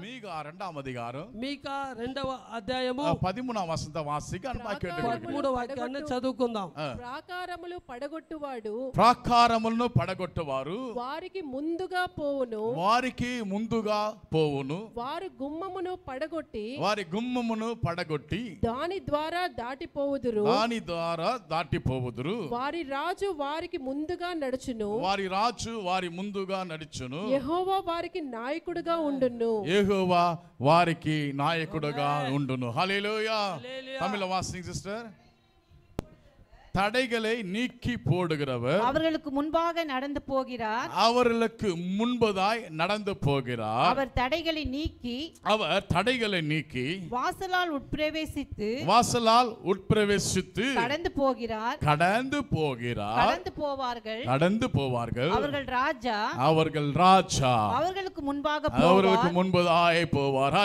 மீகா இரண்டாம் அதிகாரம் மீகா రెండవ అధ్యాయము 13వ వసంత వాసికాన్ని వాక్యం చదువుకుందాం ప్రాకారములు పడగొట్టువాడు ప్రాకారములను పడగొట్టువారు వారికి ముందుగా పోవును వారికి ముందుగా పోవును వారు గుమ్మమును పడగొట్టి వారి గుమ్మమును పడగొట్టి దాని ద్వారా దాటిపోవుదురు దాని ద్వారా దాటిపోవుదురు వారి రాజు వారికి ముందుగా నడుచును వారి రాజు వారి ముందుగా నడుచును యెహోవా వారికి నాయకుడుగా ఉండు ఉండును యెహోవా వారికి నాయకుడుగా ఉండును హల్లెలూయా తమిళ వాసింగ్ సిస్టర్ தடைகளை நீக்கி போடுகிறவர் அவர்களுக்கு முன்பாக நடந்து போகிறார் அவர்களுக்கு முன்பதாய் நடந்து போகிறார் அவர் தடைகளை நீக்கி அவர் தடைகளை நீக்கி வாசலால் உட்பிரவேசித்து வாசலால் உட்பிரவேசித்து கடந்து போகிறார் கடந்து போகிறார் கடந்து போவார்கள் கடந்து போவார்கள் அவர்கள் ராஜா அவர்கள் ராஜா அவர்களுக்கு முன்பாக அவர்களுக்கு முன்பதாய் போவார்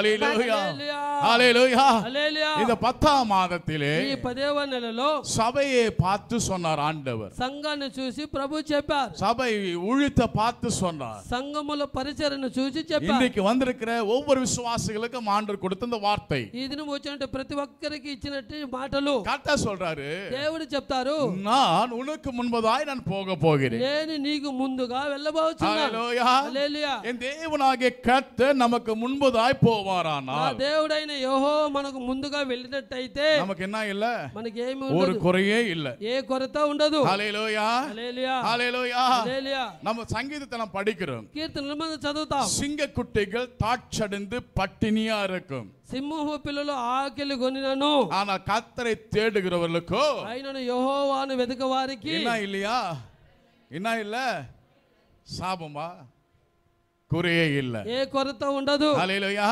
இந்த பத்தாம் மாதத்திலே சபையை பார்த்து சொன்னார் ஆண்டவர் சங்கம் சூசி பிரபு చెప్పారు சபை ஊழியத்தை பார்த்து சொன்னார் சங்கமுல పరిచరణను చూసి చెప్పారు இன்னைக்கு வந்திருக்கிற ஒவ்வொரு விசுவாசிகளுக்கும் ஆண்டவர் கொடுத்த இந்த வார்த்தை இதுன்னு దినం பிரதி ஒக்கருக்கு ఇచ్చినట్టు మాటలు కరెక్టా சொல்றாரு దేవుడు చెప్తారు நான் உனக்கு முன்பதாய் நான் போக போகிறேன் నేను నీకు ముందుగా వెళ్ళబోతున్నాను హల్లెలూయా என் தேவனாகிய கர்த்தர் நமக்கு முன்பதாய் போவாரானால் దేవుడైన యెహోవా మనకు ముందుగా వెళ్ళినట్టయితే நமக்கு என்ன இல்ல మనకి ఏమీ ஒரு குறையே இல்ல சிங்கக்குட்டிகள் தாட்சடிந்து பட்டினியா இருக்கும் ஆனா கத்தரை தேடுகிறவர்களுக்கும் என்ன இல்லையா என்ன இல்ல சாபமா குறையே இல்ல ஏ குறத்த உண்டது ஹalleluya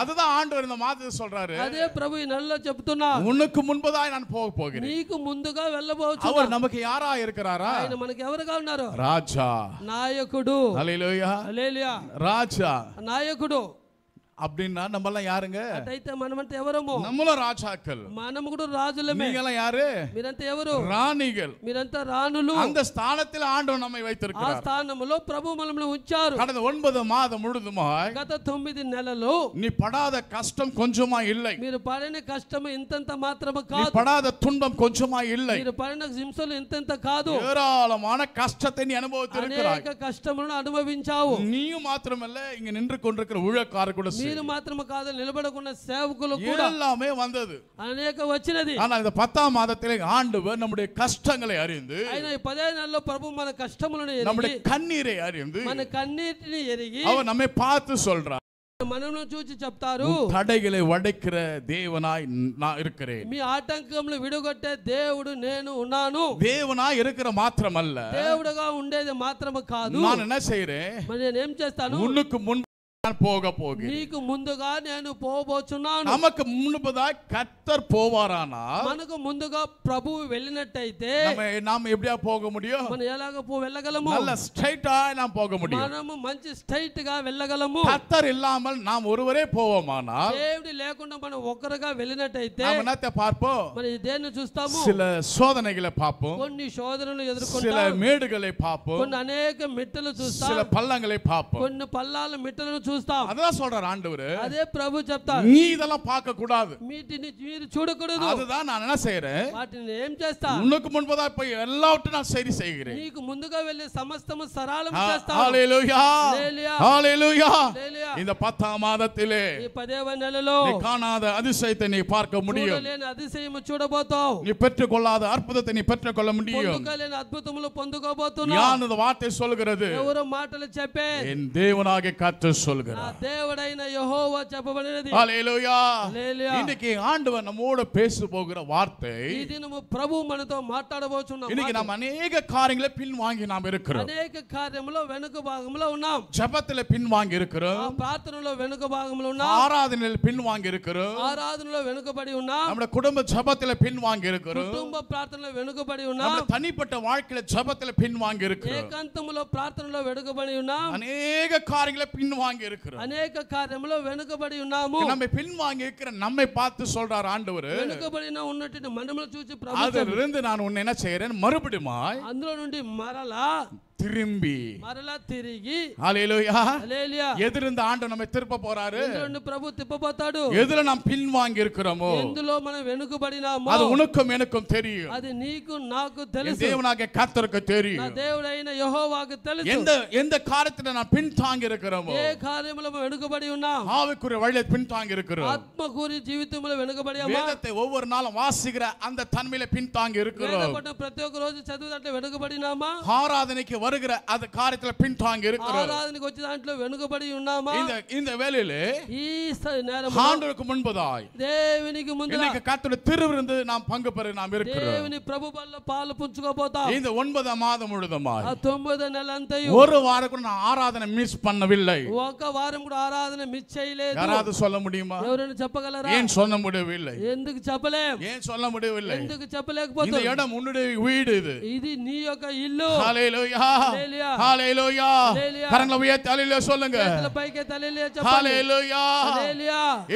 அதுதான் ஆண்டவர் இந்த மாத்து சொல்றாரு அதே பிரபு நல்லா చెప్తున్నా உனக்கு முன்பதாய் நான் போக போகிறேன் நீக்கு முந்துகா வெல்ல போச்சு அவர் நமக்கு யாரா இருக்கறாரா இந்த மனுக்கு எவர காணாரோ ராஜா நாயகுடு ஹalleluya ஹalleluya ராஜா நாயகுடு அப்படின்னா நம்ம எல்லாம் யாருங்க అటైతే మనమంతా ఎవరము நம்மள ராஜாக்கள் మనం కూడా రాజులమే நீங்களாம் யாரு మీరంతా ఎవరు ராணிகள் మీరంతా రాణులు அந்த ஸ்தானத்தில் ஆண்டவர் நம்மை வைத்திருக்கிறார் ఆ స్థానములో ప్రభు మనల్ని ఉంచారు கடந்த 9 மாதம் முழுதுமாய் గత 9 నెలలు நீ படாத கஷ்டம் கொஞ்சமா இல்லை మీరు పడిన కష్టం ఇంతంత మాత్రమే காது நீ படாத துன்பம் கொஞ்சமா இல்லை మీరు పడిన హింసలు ఇంతంత కాదు ஏராளமான கஷ்டத்தை நீ அனுபவித்திருக்கிறாய் అనేక కష్టములను అనుభవించావు நீயும் మాత్రమல்ல இங்க நின்று கொண்டிருக்கிற ஊழியக்காரர் கூட நீரு மாத்திரமா காது நிலபடக்கூட சேவக்குள்ள கூட எல்லாமே வந்தது அநேக வச்சினது ஆனா இந்த பத்தாம் மாதத்திலே ஆண்டவர் நம்முடைய கஷ்டங்களை அறிந்து ஐயா பதே நல்ல பிரபு மத கஷ்டமுள்ள நம்முடைய கண்ணீரை அறிந்து மன கண்ணீரை எருகி அவர் நம்மை பார்த்து சொல்றார் மனுவனும் சூசி சப்தாரு தடைகளை உடைக்கிற தேவனாய் நான் இருக்கிறேன் நீ ஆட்டங்கம்ல விடுகட்ட தேவுடு நேனு உண்ணானு தேவனாய் இருக்கிற மாத்திரம் அல்ல தேவடுகா உண்டேது மாத்திரம் காது நான் என்ன செய்யறேன் நேம் சேஸ்தானு உன்னுக்கு முன் போக போகிறேன் నీకు ముందుగా నేను పోబోచున్నాను நமக்கு முன்பதா கர்த்தர் போவாரானால் మనకు ముందుగా ప్రభువు వెళ్ళినట్టయితే நம்ம நாம் எப்படியா போக முடியும் మనం ఎలాగ పో వెళ్ళగలము நல்ல ஸ்ட்ரைட்டா நாம் போக முடியும் మనము మంచి స్ట్రైట్ గా వెళ్ళగలము கர்த்தர் இல்லாமல் நாம் ஒருவரே போவோமானால் దేవుడు లేకుండా మనం ఒక్కరుగా వెళ్ళినట్టయితే நாம் என்னத்தை பார்ப்போம் మనం దేన్ని చూస్తాము சில சோதனைகளை பார்ப்போம் కొన్ని శోధనలు சில ఎదుర్కొంటాం మేడుகளை பார்ப்போம் కొన్ని అనేక మిట్టలు చూస్తాం சில பள்ளங்களை பார்ப்போம் కొన్ని పల్లాల మిట్టలను చూస్తాం చూస్తాం అదలా சொல்றார் ஆண்டவர் అదే ప్రభు చెప్తారు நீ இதெல்லாம் பார்க்க கூடாது వీటిని మీరు చూడకూడదు தான் நான் என்ன செய்றேன் వాటిని ఏం చేస్తా உனக்கு முன்பதா இப்ப எல்லாவற்றையும் நான் சரி செய்கிறேன் నీకు ముందుగా వెళ్ళే సమస్తము సరళం చేస్తాను హల్లెలూయా హల్లెలూయా இந்த பத்தாம் மாதத்திலே పదేవ నెలలో நீ காணாத அதிசயத்தை நீ பார்க்க முடியும் చూడలేని అతిశయము చూడబోతావు நீ பெற்றுக்கொள்ளாத அற்புதத்தை நீ பெற்றுக்கொள்ள முடியும் పొందుకోలేని అద్భుతములు పొందుకోబోతున్నావు ஞானத வார்த்தை சொல்கிறது ஒரு మాటలు చెప్పే என் தேவனாகிய கர்த்தர் சொல்லு சொல்கிறார் பேச போகிற வார்த்தை இது நம்ம பிரபு காரியங்களை பின் வாங்கி இருக்கிறோம் பின் வாங்கி பின் வாங்கி ஆராதனையில நம்ம குடும்ப பின் வாங்கி தனிப்பட்ட வாழ்க்கையில பின் பின் வாங்கி இருக்கிறோம் அநேக காரியங்களோ వెనుకబడి ఉన్నాము நம்மை பின் வாங்கி இருக்கிற நம்மை பார்த்து சொல்றார் ஆண்டவர் వెనుకబడిన ఉన్నట్టు మనములో చూసి ప్రభు அதிலிருந்து நான் உன்னை என்ன செய்றேன் மறுபடியும் அந்த నుండి திரும்பி மரலா திருகி ஹalleluya ஹalleluya எதிரந்த ஆண்டு நம்மை திருப்ப போறாரு பிரபு திருப்ப பார்த்தாடு பின் வாங்கி இருக்கறோமோ எందులో మనం వెనుకబడినామో உனக்கும் எனக்கும் தெரியும் அது நீக்கும் நாக்கு தெரியும் தேவனாகே கர்த்தருக்கு தெரியும் நான் தேவனாயின யெகோவாக்கு எந்த காரியத்துல நான் பின் தாங்கி இருக்கறோமோ ஏ காரியமுல வெனுக்கபடி உண்ணா பின் தாங்கி இருக்கறோம் ஆத்மகுரிய ஜீவிதமுல வெனுக்கபடியாமா வேதத்தை ஒவ்வொரு நாளும் வாசிக்கிற அந்த தன்மையில பின் தாங்கி இருக்கறோம் வேதப்பட்ட ప్రతి ఒక రోజు చదువుటట్లే వెనుకబడినామా ఆరాధనకి வருகிற அந்த காரியத்துல பின்தாங்கி இருக்கிறோம் ஆராதனைக்கு వచ్చి దాంట్లో வெணுகபடி ఉన్నామా இந்த இந்த வேளையில ఈ நேரம் ஆண்டவருக்கு முன்பதாய் தேவனுக்கு முன்பு இன்னைக்கு கர்த்தருடைய திருவிருந்து நாம் பங்கு பெற நாம் இருக்கிறோம் தேவனி பிரபு பல்ல பால் போதா இந்த 9 மாதம் முழுதுமாய் 9 నెలంతయు ஒரு வாரம் கூட நான் ஆராதனை மிஸ் பண்ணவில்லை ஒரு வாரம் கூட ஆராதனை மிஸ் செய்யலே யாராவது சொல்ல முடியுமா ఎవరైనా செப்பகலரா ஏன் சொல்ல முடியவில்லை எதுக்கு செப்பலே ஏன் சொல்ல முடியவில்லை செப்பலே చెప్పలేకపోతున్నా இந்த இடம் உன்னுடைய வீடு இது இது నీ యొక్క ఇల్లు హల్లెలూయా சொல்லுங்க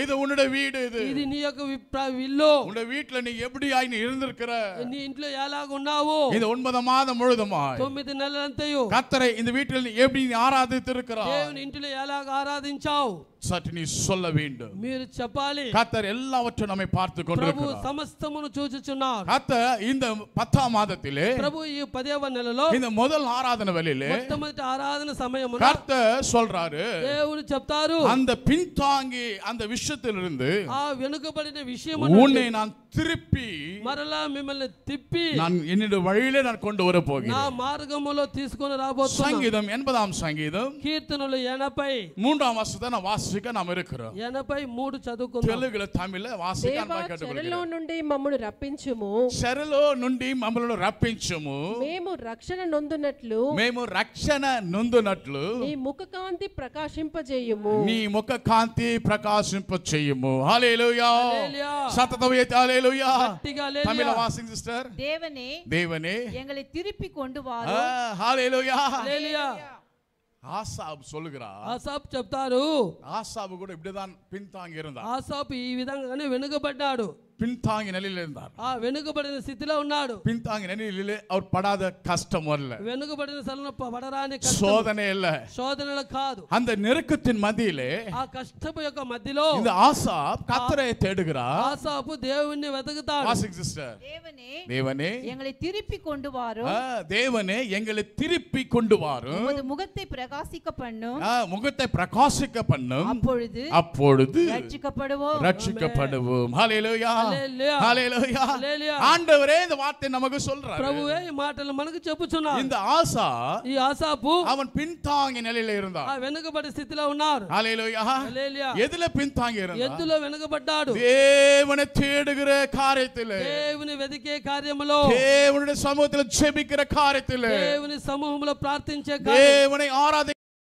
இது உன்னுடைய வீடு இது ఇది నీ యొక్క ఇల్లు ఉండ వీట్లో నీ ఎప్పుడు ఆయన இருந்திருக்கிற నీ ఇంట్లో ఎలాగ ఉన్నావు ఇది ఒன்பது மாதம் முழுதுமாய் తొమ్మిది నెలలంతయు கத்தரை இந்த வீட்டில் நீ எப்படி ஆராதித்திருக்கிறாய் தேவன் இன்றில் எலாக ஆராதிச்சாவ் సటి నీ సొల్ల వీండు మీరు చెప్పాలి கர்த்தர் எல்லாவற்றையும் நம்மை பார்த்து கொண்டிருக்கிறார் பிரபு சமஸ்தமுను చూచుచున్నారు கர்த்தர் இந்த பத்தாம் மாதத்திலே பிரபு ఈ 10వ இந்த முதல் ஆராதனை வேளையிலே మొట్టమొదటి ఆరాధన సమయమున கர்த்தர் சொல்றாரு దేవుడు చెప్తారు அந்த பின்தாங்கி அந்த விஷயத்திலிருந்து ఆ వెనుకబడిన విషయమున உன்னை நான் திருப்பி మరలా మిమ్మల్ని திப்பி நான் என்னோட வழியிலே நான் கொண்டு வர போகிறேன் నా మార్గములో తీసుకొని రాబోతున్నాను సంగీతం 80 ஆம் సంగీతం కీర్తనలు 80 மூன்றாம் வசனத்தை நான் வாசிக்க நாம் இருக்கிறோம் ఎనభై మూడు చదువుకుందాం తెలుగులో తమిళ వాసిక దేవా చెరలో నుండి మమ్మను రప్పించుము చెరలో నుండి మమ్మల్ని రప్పించుము మేము రక్షణ నొందునట్లు మేము రక్షణ నొందునట్లు నీ ముఖకాంతి ప్రకాశింపజేయుము నీ ముఖ కాంతి ప్రకాశింప చెయ్యము హల్లెలూయా హల్లెలూయా. సతతం ஏத்து ஹalleluya గట్టిగా హల్లెలూయా. తమిళ వాసింగ్ సిస్టర్ தேவனே தேவனே எங்களை திருப்பி கொண்டு வாரும் ஹalleluya హల్లెలూయా. ఆసాబ్ సొలుగురా ఆసాబ్ చెప్తారు ఆసాబ్ కూడా ఇప్పుడుదాన్ పింతాంగి ఆసాబ్ ఈ విధంగానే వెనుకబడ్డాడు பின்தாங்கி நிலையில் இருந்தார் ఆ వెనుకబడిన స్థితిలో ఉన్నాడు పింతాంగి నెలలో అవర్ పడాద కష్టం వల్ల వెనుకబడిన స్థలంలో పడరాని சோதனை இல்ல శోధనల காது அந்த நெருக்கத்தின் மத்தியிலே ஆ కష్టపు యొక్క మధ్యలో இந்த ஆசா கத்தரை தேடுகிறார் ஆசாப்பு தேவனை வெதுகுத்தார் ஆசிக் சிஸ்டர் தேவனே தேவனே எங்களை திருப்பி கொண்டு வாரும் தேவனே எங்களை திருப்பி கொண்டு வாரும் உமது முகத்தை பிரகாசிக்க பண்ணும் முகத்தை பிரகாசிக்க பண்ணும் அப்பொழுது அப்பொழுது ரட்சிக்கப்படுவோம் ரட்சிக்கப்படுவோம் ஹalleluya ஆண்டவரே இந்த வார்த்தை நமக்கு சொல்றாரு பிரபுவே மாட்டல மனுக்கு செப்பு சொன்னான் பூ அவன் பின்தாங்கி நிலையில இருந்தா வெனுக்கப்பட்ட ஸ்தித்தில உன்னார் ஹலேலூயா ஹலேலூயா எதுல பின்தாங்கி இருந்தா எதுல வெனுக்கப்பட்டாடு தேவனை தேடுகிற காரியத்தில் தேவனை வெதுக்கே காரியமலோ தேவனுடைய சமூகத்தில் செபிக்கிற காரியத்தில் தேவனுடைய சமூகமுல பிரார்த்திச்ச காரியம் தேவனை ஆராதி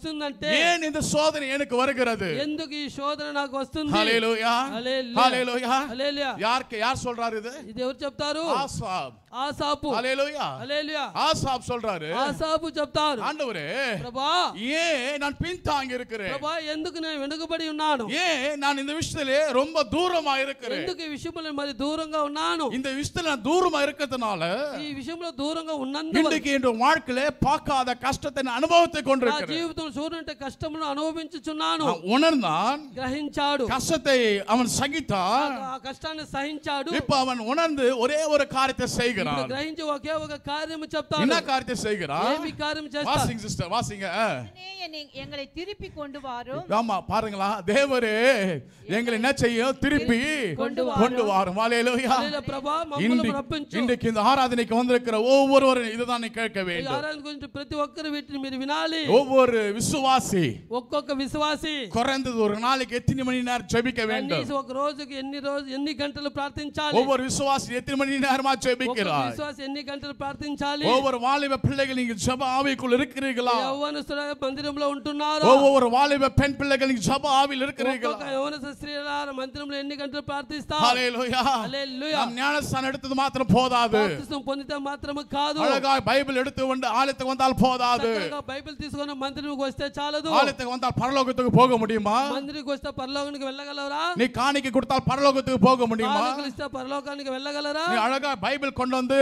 వస్తుందంటే ఏన్ ఇంత శోధన ఎనకు వరగరదు ఎందుకు ఈ శోధన నాకు వస్తుంది హల్లెలూయా హల్లెలూయా హల్లెలూయా యార్కి యార్ సోల్రారు ఇది ఇది ఎవరు చెప్తారు ఆసాబ్ ஆசாப்பு ஹalleluya ஹalleluya ஆசாப் சொல்றாரு ஆசாப்பு చెప్తారు ஆண்டவரே பிரபா ஏ நான் பின் தாங்கி இருக்கிறேன் பிரபா ఎందుకు నేను వెనుకబడి ఉన్నాను ఏ நான் இந்த விஷயத்திலே ரொம்ப தூரமா இருக்கிறேன் ఎందుకు ఈ மாதிரி మరి దూరంగా இந்த விஷயத்துல நான் தூரமா இருக்கிறதுனால ఈ విషయంలో దూరంగా ఉన్నందువల్ల ఇందుకే ఎందు வாழ்க்கையிலே பார்க்காத కష్టத்தை நான் అనుభవిத்து கொண்டிருக்கிறேன் నా జీవితంలో చూడంటే కష్టమును అనుభవించుచున్నాను உணர்ந்தான் గ్రహించాడు கஷ்டத்தை அவன் சகித்தான் ஆ కష్టాన్ని సహించాడు இப்போ அவன் உணர்ந்து ஒரே ஒரு காரியத்தை செய்கிறான் చేయగలిగినాడు ఇప్పుడు గ్రహించి ఒకే ఒక కార్యము என்ன காரியத்தை செய்கிறார் ఏమి காரியம் చేస్తాడు வாசிங் சிஸ்டர் வாசிங்க எங்களை திருப்பி கொண்டு வாரும் ஆமா பாருங்களா தேவரே எங்களை என்ன செய்யும் திருப்பி கொண்டு வாரும். ஹalleluya இன்றைக்கு இந்த ஆராதனைக்கு வந்திருக்கிற ஒவ்வொருவரும் இதுதான் நீ கேட்க வேண்டும் ఆరాధన గురించి பிரதி ஒக்கர் வீட்டின் மீது வினாலி ஒவ்வொரு விசுவாசி ஒக்கொக்க விசுவாசி குறைந்தது ஒரு நாளைக்கு எத்தனை மணி நேரம் ஜெபிக்க வேண்டும் కనీసం ఒక రోజుకి ఎన్ని రోజు எத்தனை గంటలు ప్రార్థించాలి ఒవ్వొరు విశ్వాసి ఎన్ని మణి నేరమా చేయాలి విశ్వాస ఎన్ని గంటలు ప్రార్థించాలి ఓవర్ వాలిబ పిల్లగా నీకు జప ఆవికులు ఇరుక్కురీగలా యవ్వనస్తుల మందిరంలో ఉంటున్నారు ఓవర్ వాలిబ పెన్ పిల్లగా నీకు జప ఆవిలు ఇరుక్కురీగలా యవ్వనస్త స్త్రీలార మందిరంలో ఎన్ని గంటలు ప్రార్థిస్తారు హల్లెలూయా హల్లెలూయా ஞானஸ்தானம் எடுத்தது மாத்திரம் போதாது బాప్తిసం పొందడం మాత్రమే కాదు అలాగా బైబిల్ ఎడుతూ ఉండి ఆలయతకు వందాలు పోదాదు బైబిల్ తీసుకొని మందిరంకి వస్తే చాలదు ఆలయతకు వందాలు పరలోకத்துக்கு போக முடியுமா మందిరంకి వస్తే పరలోకానికి వెళ్ళగలరా నీ కానికి கொடுத்தால் பரலோகத்துக்கு போக முடியுமா కానుకలు ఇస్తే పరలోకానికి వెళ్ళగలరా నీ అలగా బైబిల్ కొండ வந்து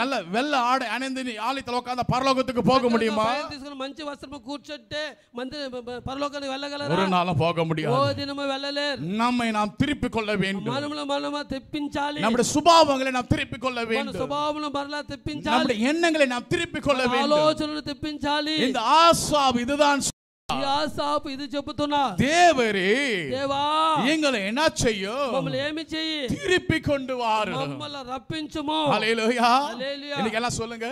நல்ல வெள்ள ஆடை அணிந்து நீ ஆலயத்தில் உட்காந்து பரலோகத்துக்கு போக முடியுமா மஞ்சள் మంచి கூச்சிட்டு కూర్చుంటే ஒரு நாளும் போக முடியாது ஓ தினமும் வெள்ளல நம்மை நாம் திருப்பி கொள்ள வேண்டும் మనములో మనము తెప్పించాలి நம்முடைய சுபாவங்களை நாம் திருப்பிக் கொள்ள வேண்டும் మన స్వభావమును మరలా நம்முடைய எண்ணங்களை நாம் திருப்பிக் கொள்ள வேண்டும் ஆலோசனைகளை இந்த இதுதான் యాసాపు ఇది చెబుతున్నా దేవరే దేవా ఎంగల ఎనా చెయ్యో మమ్మల్ని ఏమి చెయ్యి తిరిపి కొండు వారు మమ్మల్ని రప్పించుము హల్లెలూయా హల్లెలూయా ఎనికి ఎలా சொல்லுங்க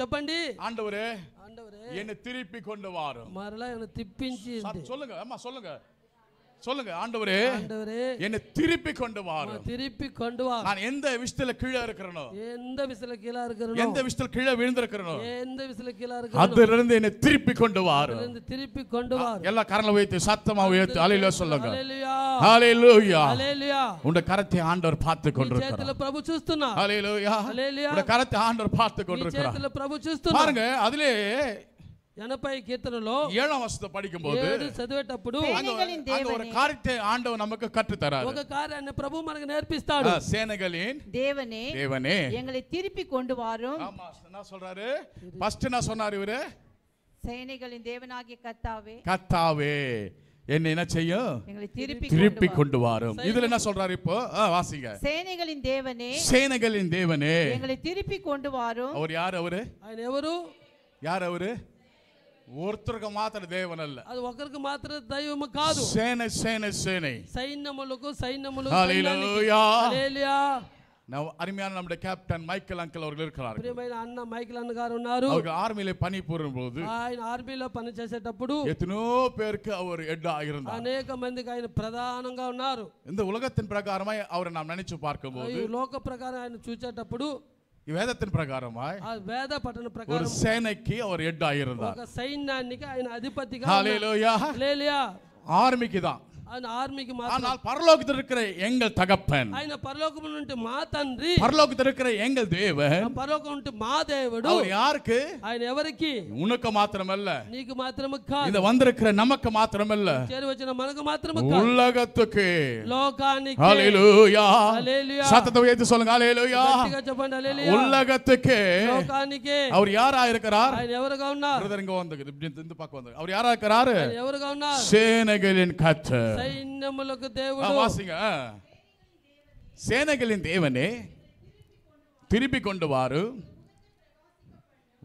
చెప్పండి ஆண்டவரே ஆண்டவரே என்னை திருப்பி கொண்டு வாரும் மறல என்னை திப்பிஞ்சி சொல்லுங்க ஆமா சொல்லுங்க சொல்லுங்க ஆண்டவரே ஆண்டவரே என்னை திருப்பி கொண்டு வாரு திருப்பி கொண்டு வா நான் எந்த விஷயத்துல கீழே இருக்கறனோ எந்த விஷயத்துல கீழே இருக்கிறனோ எந்த விஷயத்துல கீழே விழுந்திருக்கிறனோ எந்த விஷயத்துல கீழே இருக்கறனோ அதுல இருந்து என்னை திருப்பி கொண்டு வா திருப்பி கொண்டு வா எல்லா கரங்களை உயர்த்தி சத்தமா உயர்த்தி ஹalleluya சொல்லுங்க ஹalleluya ஹalleluya உங்க கரத்தை ஆண்டவர் பார்த்து கொண்டிருக்கிறார் சேத்துல பிரபு చూస్తున్నా ஹalleluya ஹalleluya உங்க கரத்தை ஆண்டவர் பார்த்து கொண்டிருக்கிறார் சேத்துல பிரபு చూస్తున్నా பாருங்க அதிலே ఎనభై కీర్తనలో ఏడవ వస్తుంది పడికుపోదు ఏడు చదివేటప్పుడు ఒక కార్యతే ఆండవ నమ్మక కట్టుతారు ఒక కార్యాన్ని ప్రభు మనకు నేర్పిస్తాడు సేనగలిன் தேவனே தேவனே எங்களை திருப்பி கொண்டு வாரும் ஆமா என்ன சொல்றாரு ஃபர்ஸ்ட் என்ன சொன்னாரு இவரு சேனைகளின் தேவனாகிய கத்தாவே கத்தாவே என்ன என்ன செய்யும் திருப்பி திருப்பி கொண்டு வரும் இதுல என்ன சொல்றாரு இப்போ வாசிங்க சேனைகளின் தேவனே சேனைகளின் தேவனே எங்களை திருப்பி கொண்டு வரும் அவர் யார் அவரு அவர் யார் அவரு ஒருத்தருக்கு மாத்திர தேவன் அல்ல அது ஒருத்தருக்கு மாத்திர தெய்வம் காது சேனை சேனை சேனை சைன்யமுளுக்கு சைன்யமுளுக்கு ஹalleluya ஹalleluya நவ அருமையான நம்முடைய கேப்டன் மைக்கேல் அங்கிள் அவர்கள் இருக்கிறார் பிரியமான அண்ணா மைக்கேல் அண்ணா கார் உணாரு அவர் ஆர்மில பணி போறும் போது ஆயன ஆர்மில பணி చేసేటప్పుడు எத்தனோ பேருக்கு அவர் ஹெட் ஆயிருந்தார் अनेक மందికి ఆయన ప్రధానంగా ఉన్నారు இந்த உலகத்தின் பிரகாரமாய் அவரை நாம் நினைச்சு பார்க்கும்போது ఈ లోక ప్రకారం ఆయన చూచేటప్పుడు வேதத்தின் பிரகாரமாய் வேத பட்டண பிரகாரம் ஒரு சேனைக்கு அவர் எட்டாயிருந்தார் சைன்யானிக்கு அதிபதிக்கு ஹalleluya ஹalleluya ஆர்மிக்கு தான் ஆனால் பரலோகத்தில் இருக்கிற எங்கள் தகப்பன் ఆయన மா தன்றி பரலோகத்தில் இருக்கிற எங்கள் தேவன் పరలోకం யாருக்கு ఆయన ఎవరికి உனக்கு மாத்திரமல்ல నీకు మాత్రము కాదు ఇది வந்திருக்கிற நமக்கு మాత్రమல்ல చేరి వచ్చిన మనకు మాత్రము కాదు உலகத்துக்கு లోకానికి சத்தத்தை உயர்த்தி சொல்லுங்க ஹalleluya உலகத்துக்கு அவர் யாரா இருக்கிறார் ఆయన ఎవరుగా ఉన్నారు பிரதர் பக்கம் அவர் யாரா இருக்கிறாரு ఆయన சேனைகளின் సైన్యములకు దేవుడు சேனைகளின் தேவனே திருப்பி கொண்டு வாரு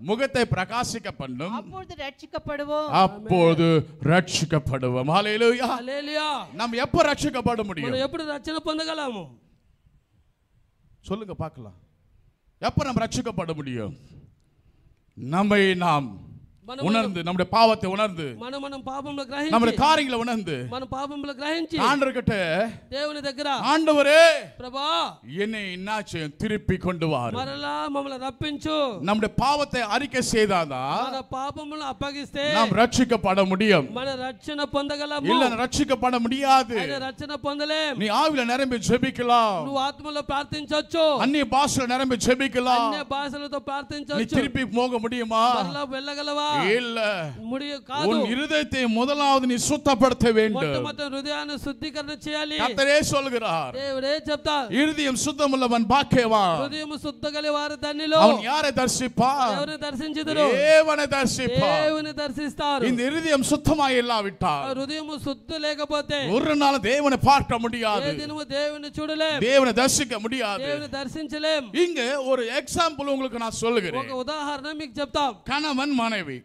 முகத்தை பிரகாசிக்க பண்ணும் அப்பொழுது ரட்சிக்கப்படுவோம் அப்பொழுது ரட்சிக்கப்படுவோம் ஹalleluya ஹalleluya நாம் எப்ப ரட்சிக்கப்பட முடியும் మనం ఎప్పుడు రక్షణ పొందగలము சொல்லுங்க பார்க்கலாம் எப்ப நாம் ரட்சிக்கப்பட முடியும் நம்மை நாம் உணர்ந்து நம்முடைய பாவத்தை உணர்ந்து மனமனம் பாபம்ல கிரகிச்சு நம்முடைய காரியங்களை உணர்ந்து மன பாபம்ல கிரகிச்சு ஆண்டவர் திருப்பி கொண்டு பாவத்தை அறிக்கை செய்தாதா மன பாபம்ல முடியும் மன ரட்சண பொந்தகலாம் முடியாது என்ன ரட்சண நீ ஆவில நிரம்பி ஜெபிக்கலாம் நீ ஆத்மல பிரார்த்திஞ்சச்சு அன்னிய பாஷல நிரம்பி ஜெபிக்கலாம் அன்னிய பாஷல தோ திருப்பி போக முடியுமா மரலா வெல்லகலவா இல்ல ಮುಡಿಯ உன் இருதயத்தை முதலாவது நீ சுத்தப்படுத்த வேண்டும் మొట్టమొదట హృదయాన్ని శుద్ధీకరణ చేయాలి கர்த்தரே சொல்கிறார் దేవుడే చెప్తారు இருதயம் சுத்தமுள்ளவன் பாக்கியவான் హృదయం శుద్ధ గలవారు ధన్యులు அவன் யாரை தரிசிப்பார் ఎవరు దర్శించుదురు தேவனை தரிசிப்பார் దేవుని దర్శిస్తారు இந்த இருதயம் சுத்தமாய் இல்லாவிட்டால் హృదయం శుద్ధ లేకపోతే ஒரு నాள் தேவனை பார்க்க முடியாது ఏ దినము దేవుని చూడలేం தேவனை தரிசிக்க முடியாது దేవుని దర్శించలేం இங்க ஒரு எக்ஸாம்பிள் உங்களுக்கு நான் சொல்லுகிறேன் ఒక ఉదాహరణ మీకు చెప్తాం கணவன் மனைவி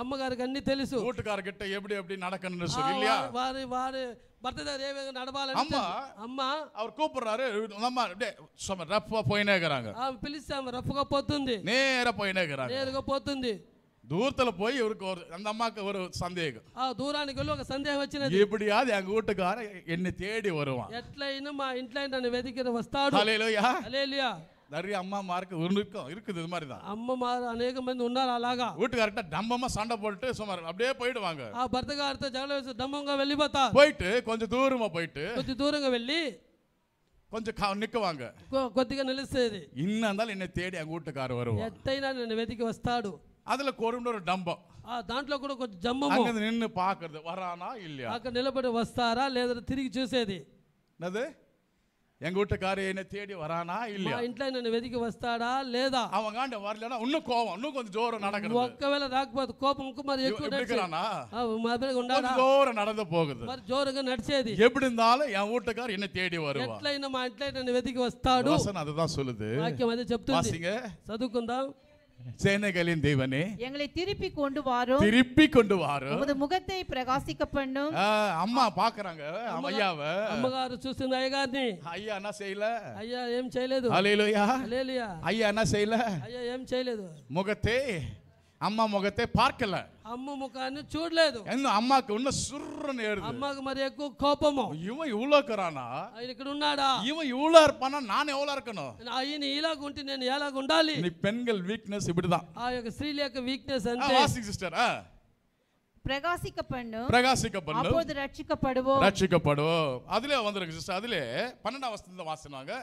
అమ్మగారికి అన్ని తెలుసు కూటుగారు గిట్ట ఎప్పుడు ఎప్పుడు నడకను ఇల్లా వారు వారు భర్త ఏ విధంగా నడవాలని అమ్మ అమ్మ అవరు కూపురారు అమ్మ సమ రఫ్గా పోయినాగరాంగ ఆ పిలిస్తాము రఫ్గా పోతుంది నేర పోయినాగరాంగ నేరుగా పోతుంది தூரத்துல போய் இவருக்கு ஒரு அந்த அம்மாக்கு ஒரு சந்தேகம் ஆ தூராనికి ఒక సందేహం వచ్చినది எப்படியாவது எங்க வீட்டுக்கார என்னை தேடி வருவான் ఎట్లయినా మా ఇంట్లో నన్ను వెతికి వస్తాడు హల్లెలూయా హల్లెలూయా நிறைய அம்மா மார்க்கு உருணுக்கும் இருக்குது இது மாதிரி தான் அம்மா மார் அநேகம் வந்து உன்னால் அழகா வீட்டு கரெக்டா டம்பமா சண்டை போட்டு சுமார் அப்படியே போயிடுவாங்க ஆ ஜல வச்சு டம்பங்க வெள்ளி பார்த்தா போயிட்டு கொஞ்சம் தூரமா போயிட்டு கொஞ்சம் தூரங்க வெள்ளி கொஞ்சம் நிக்குவாங்க கொத்திக்க நிலை சரி இன்னும் இருந்தாலும் என்ன தேடி அங்க வீட்டுக்காரர் வருவோம் எத்தை நான் வெதிக்கி வஸ்தாடு அதுல கொரும்னு ஒரு டம்பம் தாண்ட்ல கூட கொஞ்சம் ஜம்மம் நின்று பாக்குறது வரானா இல்லையா அக்க நிலப்பட்டு வஸ்தாரா லேதர் திருக்கி சூசேது என்னது எங்க வீட்டுக்காரு என்ன தேடி వరానా இல்ல ఇంట్లో నన్ను వెతికి వస్తాడా లేదా அவன் காண்ட வரலனா இன்னும் கோவம் இன்னும் கொஞ்சம் ஜோரம் நடக்குது ஒக்கவேல రాకపోతే కోపం ఇంకా మరి ఎక్కువ నడిచానా మా పిల్లకి ఉండాడా జోరం నడந்து పోగుదు మరి జోరుగా నడిచేది எப்படி இருந்தாலும் என் வீட்டுக்காரர் என்ன தேடி வருவான் ఎట్లైనా మా ఇంట్లో నన్ను వెతికి వస్తాడు వసన అదதான் சொல்லுது వాక్యం అదే చెప్తుంది చదువుకుందాం சேனைகளின் தேவனே எங்களை திருப்பி கொண்டு வாரோ திருப்பி கொண்டு வாரோ உமது முகத்தை பிரகாசிக்க பண்ணும் அம்மா பாக்குறாங்க அம்மையாவை அம்மகாரு சூசு ஐயா என்ன செய்யல ஐயா ஏம் செய்யலது ஐயா என்ன செய்யல ஐயா ஏம் செய்யலது முகத்தை అమ్మ మొగతే పార్కల అమ్మ ముఖాన్ని చూడలేదు అమ్మకి ఉన్న సుర్రని ఏడు అమ్మకి మరి ఎక్కువ కోపము ఇవ ఇవ్వలోకరానా ఆయన ఇక్కడ ఉన్నాడా ఇవ ఇవ్వలో இருப்பானா நான் எவ்வளவு இருக்கணும் ఆయన ఇలాగ ఉంటే నేను ఎలాగ ఉండాలి నీ పెన్గల్ వీక్నెస్ ఇప్పుడుదా ఆ యొక్క స్త్రీల యొక్క వీక్నెస్ అంటే వాసింగ్ సిస్టర్ பிரகாசிக்கப்பண்ணும் பிரகாசிக்கப்பண்ணும் அப்போது ரட்சிக்கப்படுவோம் ரட்சிக்கப்படுவோம் அதுல வந்திருக்கு சிஸ்டர் அதுல பன்னெண்டாம் வசனத்துல வாசினாங்க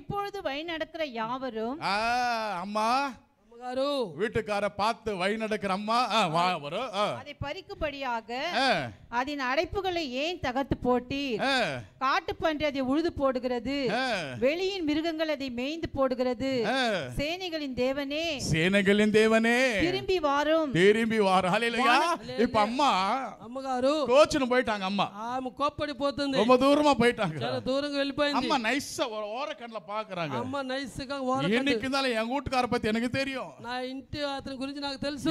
இப்பொழுது வழி நடக்கிற யாவரும் அம்மா வீட்டுக்கார பார்த்து வழி நடக்கிற அம்மா வரும் அதை பறிக்கும்படியாக அதன் அடைப்புகளை ஏன் தகர்த்து போட்டி காட்டு பன்றி அதை உழுது போடுகிறது வெளியின் மிருகங்கள் அதை மேய்ந்து போடுகிறது சேனைகளின் தேவனே சேனைகளின் தேவனே திரும்பி வாரும் திரும்பி వారు இல்லையா இப்ப அம்மா అమ్మగారు కోచ్ను போயிட்டாங்க அம்மா கோப்படி போத்து ரொம்ப தூரமா போயிட்டாங்க చాలా దూరంగా వెళ్ళిపోయింది ஓர கண்ணல பாக்குறாங்க அம்மா நைஸ்గా ஓர இன்னைக்கு என் வீட்டுக்கார பத்தி எனக்கு தெரியும் నేను నా ఇంటి అతని గురించి నాకు తెలుసు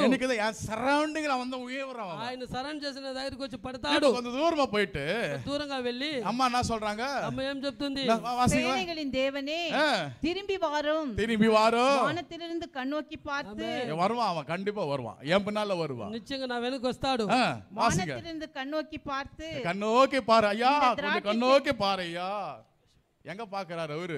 அவன் தான் உயர்றவன் ఆయన సరౌండ్ చేసిన தூரமா போயிட்டு దూరంగా వెళ్ళి அம்மா என்ன சொல்றாங்க தேவனே திரும்பி வாரும் திரும்பி வாரும் வானத்திலிருந்து கண்ணோக்கி பார்த்து வருவான் அவன் கண்டிப்பா வருவான் என் பின்னால வருவான் நிச்சயங்க நான் వెనక్కి వస్తాడు வானத்திலிருந்து கண்ணோக்கி பார்த்து கண்ணோக்கி பாரு ஐயா கொஞ்சம் பாரு ஐயா எங்க பாக்குறாரு அவரு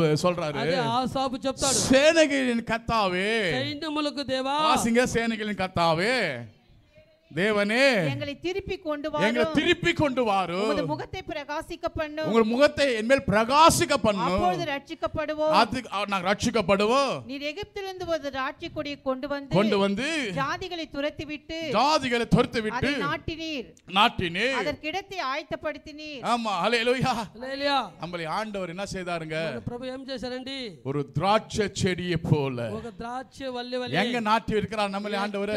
சொல்றாரு ஆசாபு சேனைகளின் கத்தாவே சைன்யமுலுக்கு தேவா ஆசிங்க சேனைகளின் கத்தாவே தேவனே எங்களை திருப்பி கொண்டு வாரோ எங்களை திருப்பி கொண்டு வாரோ உமது முகத்தை பிரகாசிக்க பண்ணு உங்கள் முகத்தை என்மேல் பிரகாசிக்க பண்ணும் அப்பொழுது ரட்சிக்கப்படுவோம் அது நாங்க ரட்சிக்கப்படுவோம் நீர் எகிப்திலிருந்து ஒரு ராட்சிக்கொடியை கொண்டு வந்து கொண்டு வந்து ஜாதிகளை துரத்தி விட்டு ஜாதிகளை துரத்தி விட்டு நாட்டினீர் நாட்டினீர் அதற்கு இடத்தை ஆயத்தப்படுத்தினீர் ஆமா ஹalleluya ஹalleluya நம்மளை ஆண்டவர் என்ன செய்தாருங்க பிரபு எம் சரண்டி ஒரு திராட்சை செடியை போல ஒரு திராட்சை வள்ளி வள்ளி எங்க நாட்டி இருக்கிறார் நம்மளை ஆண்டவர்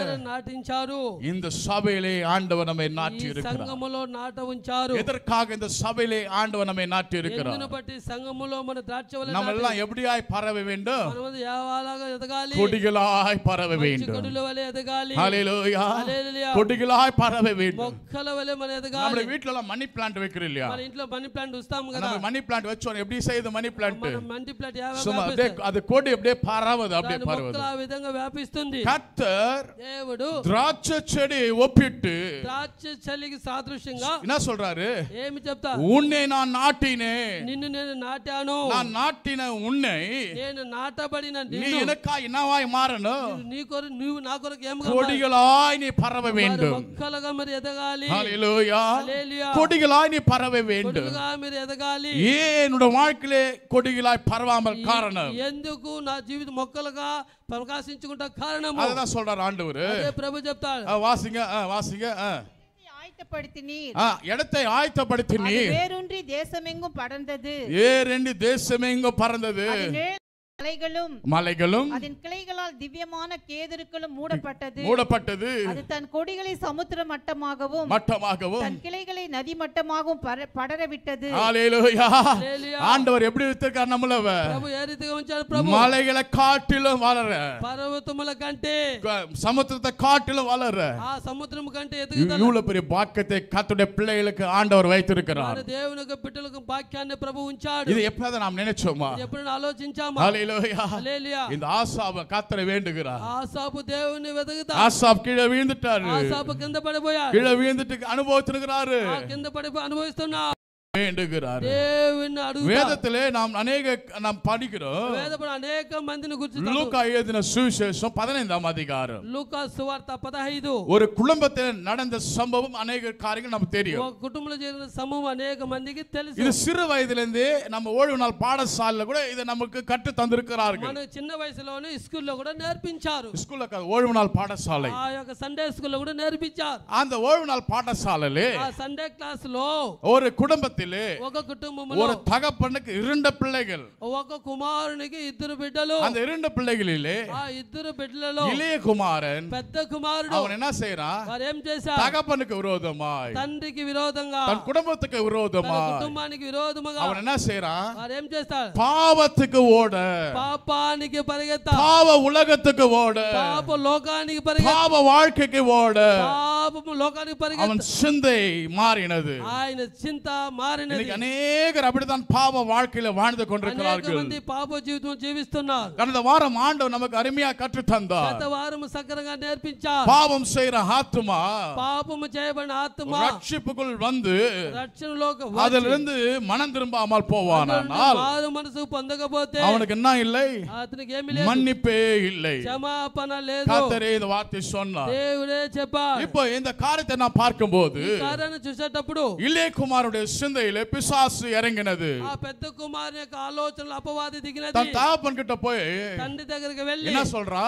சாரு இந்த சபையிலே ஆண்டவர் நம்மை நாட்டி இருக்கிறார் சங்கமுலோ நாட்டவும் சாரு எதற்காக இந்த சபையிலே ஆண்டவர் நம்மை நாட்டி இருக்கிறார் என்னபட்டி சங்கமுலோ மன திராட்சவல நம்ம எல்லாம் எப்படியாய் பரவ வேண்டும் நமது யாவாலாக எதகாலி கொடிகளாய் பரவ வேண்டும் கொடிகளவல எதகாலி ஹalleluya ஹalleluya கொடிகளாய் பரவ வேண்டும் மொக்கலவல மன எதகாலி நம்ம வீட்ல எல்லாம் மணி பிளான்ட் வைக்கிற இல்லையா நம்ம இன்ட்ல மணி பிளான்ட் உஸ்தாம் கதா நம்ம மணி பிளான்ட் வெச்சோம் எப்படி செய்யும் மணி பிளான்ட் நம்ம மணி பிளான்ட் யாவாக சும்மா அது கொடி அப்படியே பரவது அப்படியே பரவது மொக்கலா விதங்க வியாபிஸ்துந்தி கத்தர் தேவடு திராட்சை செடி ఒప్పిట్టు ద్రాక్ష చలికి సాదృశ్యంగా என்ன சொல்றாரு ఏమి చెప్తా உன்னை நான் నాటినే నిన్ను నేను నాటాను நான் నాటిన உன்னை నేను నాటబడిన நீ నిన్ను எனக்காய் என்னவாய் மாறணும் నీవు- నీ కొరకు నువ్వు నా కొరకు ఏమి கொடிகளாய் நீ பரவ வேண்டும் మొక్కలుగా మరి ఎదగాలి ஹalleluya Hallelujah. கொடிகளாய் நீ பரவ வேண்டும் కొడుకుగా మీరు ఎదగాలి ஏன் உன்னுடைய வாழ்க்கையிலே கொடிகளாய் பரவாமல் காரணம் ఎందుకు నా జీవితం మొక్కలుగా ప్రకాశించుకుంటా కారణం அதுதான் சொல்றார் ஆண்டவர் అదే ప్రభు வாசிங்க வாசிங்க இடத்தை ஆயத்தப்படுத்தி அது நீர் தேசமெங்கும் படர்ந்தது ஏரெண்டு தேசமே பறந்தது மலைகளும் அதன் கிளைகளால் திவ்யமான கேதுருக்களும் மூடப்பட்டது மூடப்பட்டது அது தன் கொடிகளை சமுத்திர மட்டமாகவும் மட்டமாகவும் தன் கிளைகளை நதி மட்டமாகவும் படர விட்டது ஆண்டவர் எப்படி இருக்கார் நம்மள மலைகளை காட்டிலும் வளர பருவத்துமல கண்டு சமுத்திரத்தை காட்டிலும் வளர சமுத்திரம் கண்டு இவ்வளவு பெரிய பாக்கத்தை கத்துடைய பிள்ளைகளுக்கு ஆண்டவர் வைத்திருக்கிறார் தேவனுக்கு பிட்டலுக்கும் பாக்கியான பிரபு உஞ்சாடு இது எப்படி நாம் நினைச்சோமா எப்படி ஆலோசிச்சாமா இந்த ஆசாப கத்தரை வேண்டுகிறார் ஆசாப்பு தேவனை வெதகுதா ஆசாப் கீழே வீழ்ந்துட்டாரு ஆசாப்பு கிந்த படபோயா கீழே வீழ்ந்துட்டு அனுபவிச்சிருக்கிறாரு கிந்த படபோ அனுபவிస్తుன்னா வேண்டுகிறார் வேதத்திலே நாம் அநேக நாம் படிக்கிறோம் வேதப்பட அநேக మందిని గురించి లూకా சுவிசேஷம் సువిశేషం 15వ అధికారం లూకా సువార్త 15 ஒரு குடும்பத்தில் நடந்த சம்பவம் அநேக காரியங்கள் நமக்கு தெரியும் ஒரு குடும்பத்துல జరిగిన సంభవం అనేక మందికి இது சிறு வயதிலிருந்து நம்ம ஓய்வு நாள் பாடசாலையில கூட இதை நமக்கு கற்று தந்திருக்கிறார்கள் మన చిన్న వయసులోనే స్కూల్లో కూడా నేర్పించారు స్కూల్లో కాదు ఓய்వు నాள் పాఠశాల ఆ యొక్క సండే அந்த ஓய்வு நாள் பாடசாலையிலே சண்டே క్లాస్ ஒரு குடும்பத்தில் குடும்பத்திலே ஒரு தகப்பனுக்கு இரண்டு பிள்ளைகள் குமாரனுக்கு இத்திரு பிடலோ அந்த இரண்டு பிள்ளைகளிலே இளைய குமாரன் பெத்த குமாரன் அவன் என்ன செய்யறான் ஏம் செய்யா தகப்பனுக்கு விரோதமாய் தன்றிக்கு விரோதங்க தன் குடும்பத்துக்கு விரோதமா குடும்பானுக்கு விரோதமாக அவன் என்ன செய்யறான் பாவத்துக்கு ஓட பாப்பானுக்கு பரிகத்தா பாவ உலகத்துக்கு ஓட பாப்ப லோகானுக்கு பரிகத்தா பாவ வாழ்க்கைக்கு ஓட பாபம் லோகானுக்கு பரிகத்தா அவன் சிந்தை மாறினது ஆயின சிந்தா மாறி మారినది నీకు అనేకరు பாவ வாழ்க்கையில வாழ்ந்து கொண்டிருக்கிறார்கள் మంది கடந்த வாரம் ஆண்டவர் நமக்கு அருமையா கற்று தந்தார் గత వారం பாவம் செய்யற ஆத்துமா பாவம் ரட்சிப்புக்குள் வந்து மனம் திரும்பாமல் போவானால் మారు మనసు அவனுக்கு என்ன இல்லை மன்னிப்பே இல்லை క్షమాపణ இந்த வார்த்தை சொன்னார் இப்போ இந்த காரியத்தை நான் பார்க்கும்போது కారణం చూసేటప్పుడు இளையகுமாருடைய சிந்தை குழந்தையில பிசாசு இறங்கினது பெத்த குமார ஆலோசனை அப்பவாதி திகினது தன் தகப்பன் கிட்ட போய் தண்டி வெள்ளி என்ன சொல்றா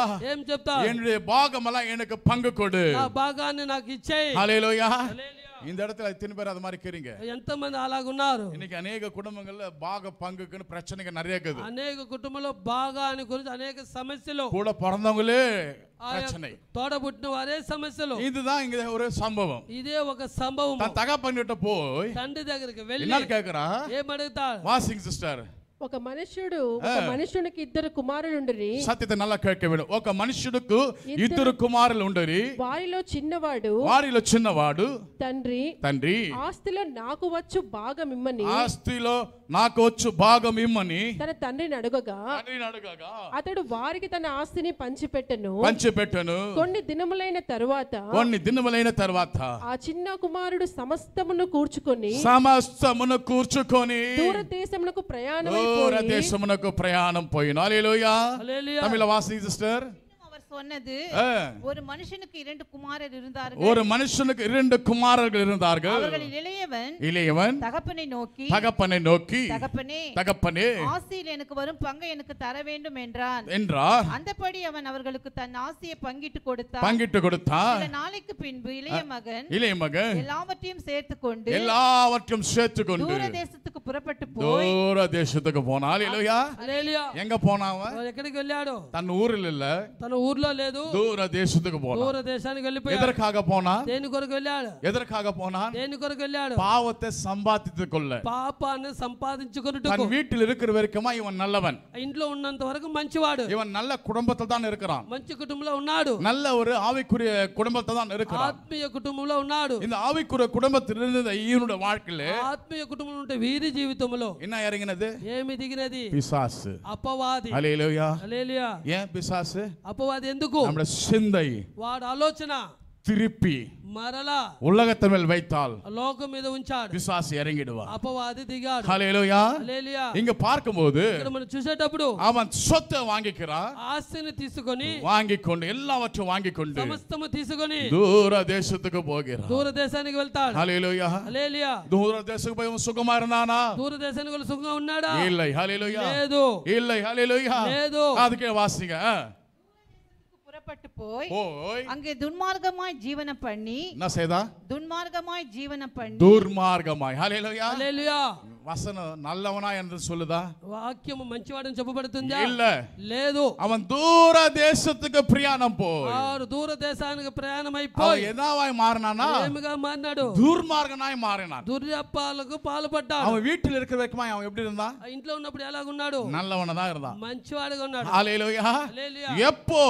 என்னுடைய பாகமெல்லாம் எனக்கு பங்கு கொடு பாகான்னு நான் இச்சை அலையிலோயா இந்த இடத்துல எத்தனை பேர் அது மாதிரி கேறீங்க ఎంతమంది అలాగ ఉన్నారు இன்னைக்கு அநேக குடும்பங்கள்ல பாக பங்குக்குன்னு பிரச்சனைகள் நிறைய இருக்குது அநேக కుటుంబంలో భాగాన్ని గురించి అనేక సమస్యలు கூட பிறந்தவங்களே பிரச்சனை తోడబుట్టిన ஒரே సమస్యలు இதுதான் இங்க ஒரு சம்பவம் இதே ஒரு சம்பவம் தன் தகப்பன்கிட்ட போய் తండ్రి దగ్గరికి వెళ్ళి என்ன கேக்குறான் ఏమడుగుతాడు வாசிங் சிஸ்டர் ఒక మనుషుడు ఒక ఇద్దరు కుమారులు ఉండరి సత్యత నల్ల కేకేవిడు ఒక మనుషుడుకు ఇద్దరు కుమారులు ఉండరి వారిలో చిన్నవాడు వారిలో చిన్నవాడు తండ్రి తండ్రి ఆస్తిలో నాకు వచ్చు భాగం ఇమ్మని ఆస్తిలో నాకు వచ్చు భాగం ఇమ్మని తన తండ్రిని అడగగా అతడు వారికి తన ఆస్తిని పంచిపెట్టను పంచిపెట్టను కొన్ని దినములైన తరువాత కొన్ని దినములైన తర్వాత ఆ చిన్న కుమారుడు సమస్తమును కూర్చుకొని సమస్తమును కూర్చుకొని దూర దేశమునకు ప్రయాణం దూర దేశమునకు ప్రయాణం పోయిన హల్లెలూయా తమిళ వాసి సిస్టర్ சொன்னது ஒரு மனுஷனுக்கு இரண்டு குமாரர் இருந்தார்கள் ஒரு மனுஷனுக்கு இரண்டு குமாரர்கள் இருந்தார்கள் இளையவன் இளையவன் தகப்பனை நோக்கி தகப்பனை நோக்கி தகப்பனே தகப்பனே ஆசியில் எனக்கு வரும் பங்கை எனக்கு தர வேண்டும் என்றான் என்றார் அந்தபடி அவன் அவர்களுக்கு தன் ஆசியை பங்கிட்டு கொடுத்தான் பங்கிட்டு கொடுத்தான் சில நாளைக்கு பின்பு இளைய மகன் இளைய மகன் எல்லாவற்றையும் சேர்த்து கொண்டு எல்லாவற்றையும் சேர்த்து கொண்டு தூர தேசத்துக்கு புறப்பட்டு போய் தூர தேசத்துக்கு போனால் இளையா எங்க போனாவன் எக்கடிக்கு விளையாடும் தன் ஊரில் இல்ல தன் ஊர் ఊర్లో లేదు దూర దేశంకు పోనా దూర దేశానికి వెళ్ళిపోయాడు ఎదరకాగ పోనా దేని కొరకు వెళ్ళాడు ఎదరకాగ పోనా దేని కొరకు వెళ్ళాడు பாவத்தை சம்பாதித்து கொள்ள பாப்பான சம்பாதிச்சு கொண்டு தன் வீட்டில் இருக்கிற வரைக்குமா இவன் நல்லவன் ఇంట్లో ఉన్నంత వరకు మంచివాడు இவன் நல்ல குடும்பத்தில் தான் இருக்கிறான் మంచి కుటుంబంలో ఉన్నాడు நல்ல ஒரு ஆவிக்குரிய குடும்பத்தில் தான் இருக்கிறான் ஆத்மீய குடும்பంలో ఉన్నాడు இந்த ஆவிக்குரிய குடும்பத்தில் இருந்த இவனுடைய வாழ்க்கையில ஆத்மீய குடும்பం ఉంటే వీరి జీవితంలో என்ன இறங்கினது ఏమి దిగినది பிசாசு అపవాది హల్లెలూయా హల్లెలూయా ஏன் பிசாசு అపవాది திருப்பி மரலா உலகத்தை மேல் வைத்தால் லோகம் மீது உஞ்சாடு விசுவாசி இறங்கிடுவா அப்போ அது திகார் ஹalleluya இங்க பார்க்கும்போது நம்ம அவன் சொத்தை வாங்கிக்கிறா ஆசின తీసుకొని வாங்கி கொண்டு எல்லாவற்றையும் வாங்கி கொண்டு समस्तம తీసుకొని தூர தேசத்துக்கு போகிறான் தூர தேசానికి వెళ్తాడు hallelujah போய் சுகமா இருந்தானா தூர தேசానికి சுகமா ఉన్నాడా இல்லை hallelujah లేదు இல்லை hallelujah లేదు அதுக்கே வாசிங்க புறப்பட்டு போய் போய் அங்கே துன்மார்க்கமாய் ஜீவனம் பண்ணி என்ன செய்தா துன்மார்க்கமாய் ஜீவனம் பண்ணி துர்மார்க்கமாய் ஹalleluya ஹalleluya வசன நல்லவனா என்று சொல்லுதா வாக்கியம் மஞ்சவாடு செப்பப்படுத்துதா இல்ல லேது அவன் தூர பிரயாணம் போ ஆறு பிரயாணமாய் போ எதாவாய் மாறினானா பிரேமிகா மாறினாடு துர்மார்கனாய் மாறினான் துர்யப்பாலுக்கு அவன் வீட்டில் இருக்கிற அவன் எப்படி இருந்தான் இன்ட்ல உன்னப்படி அழகு உன்னாடு நல்லவன தான் இருந்தான் மஞ்சவாடு உன்னாடு ஹalleluya எப்போ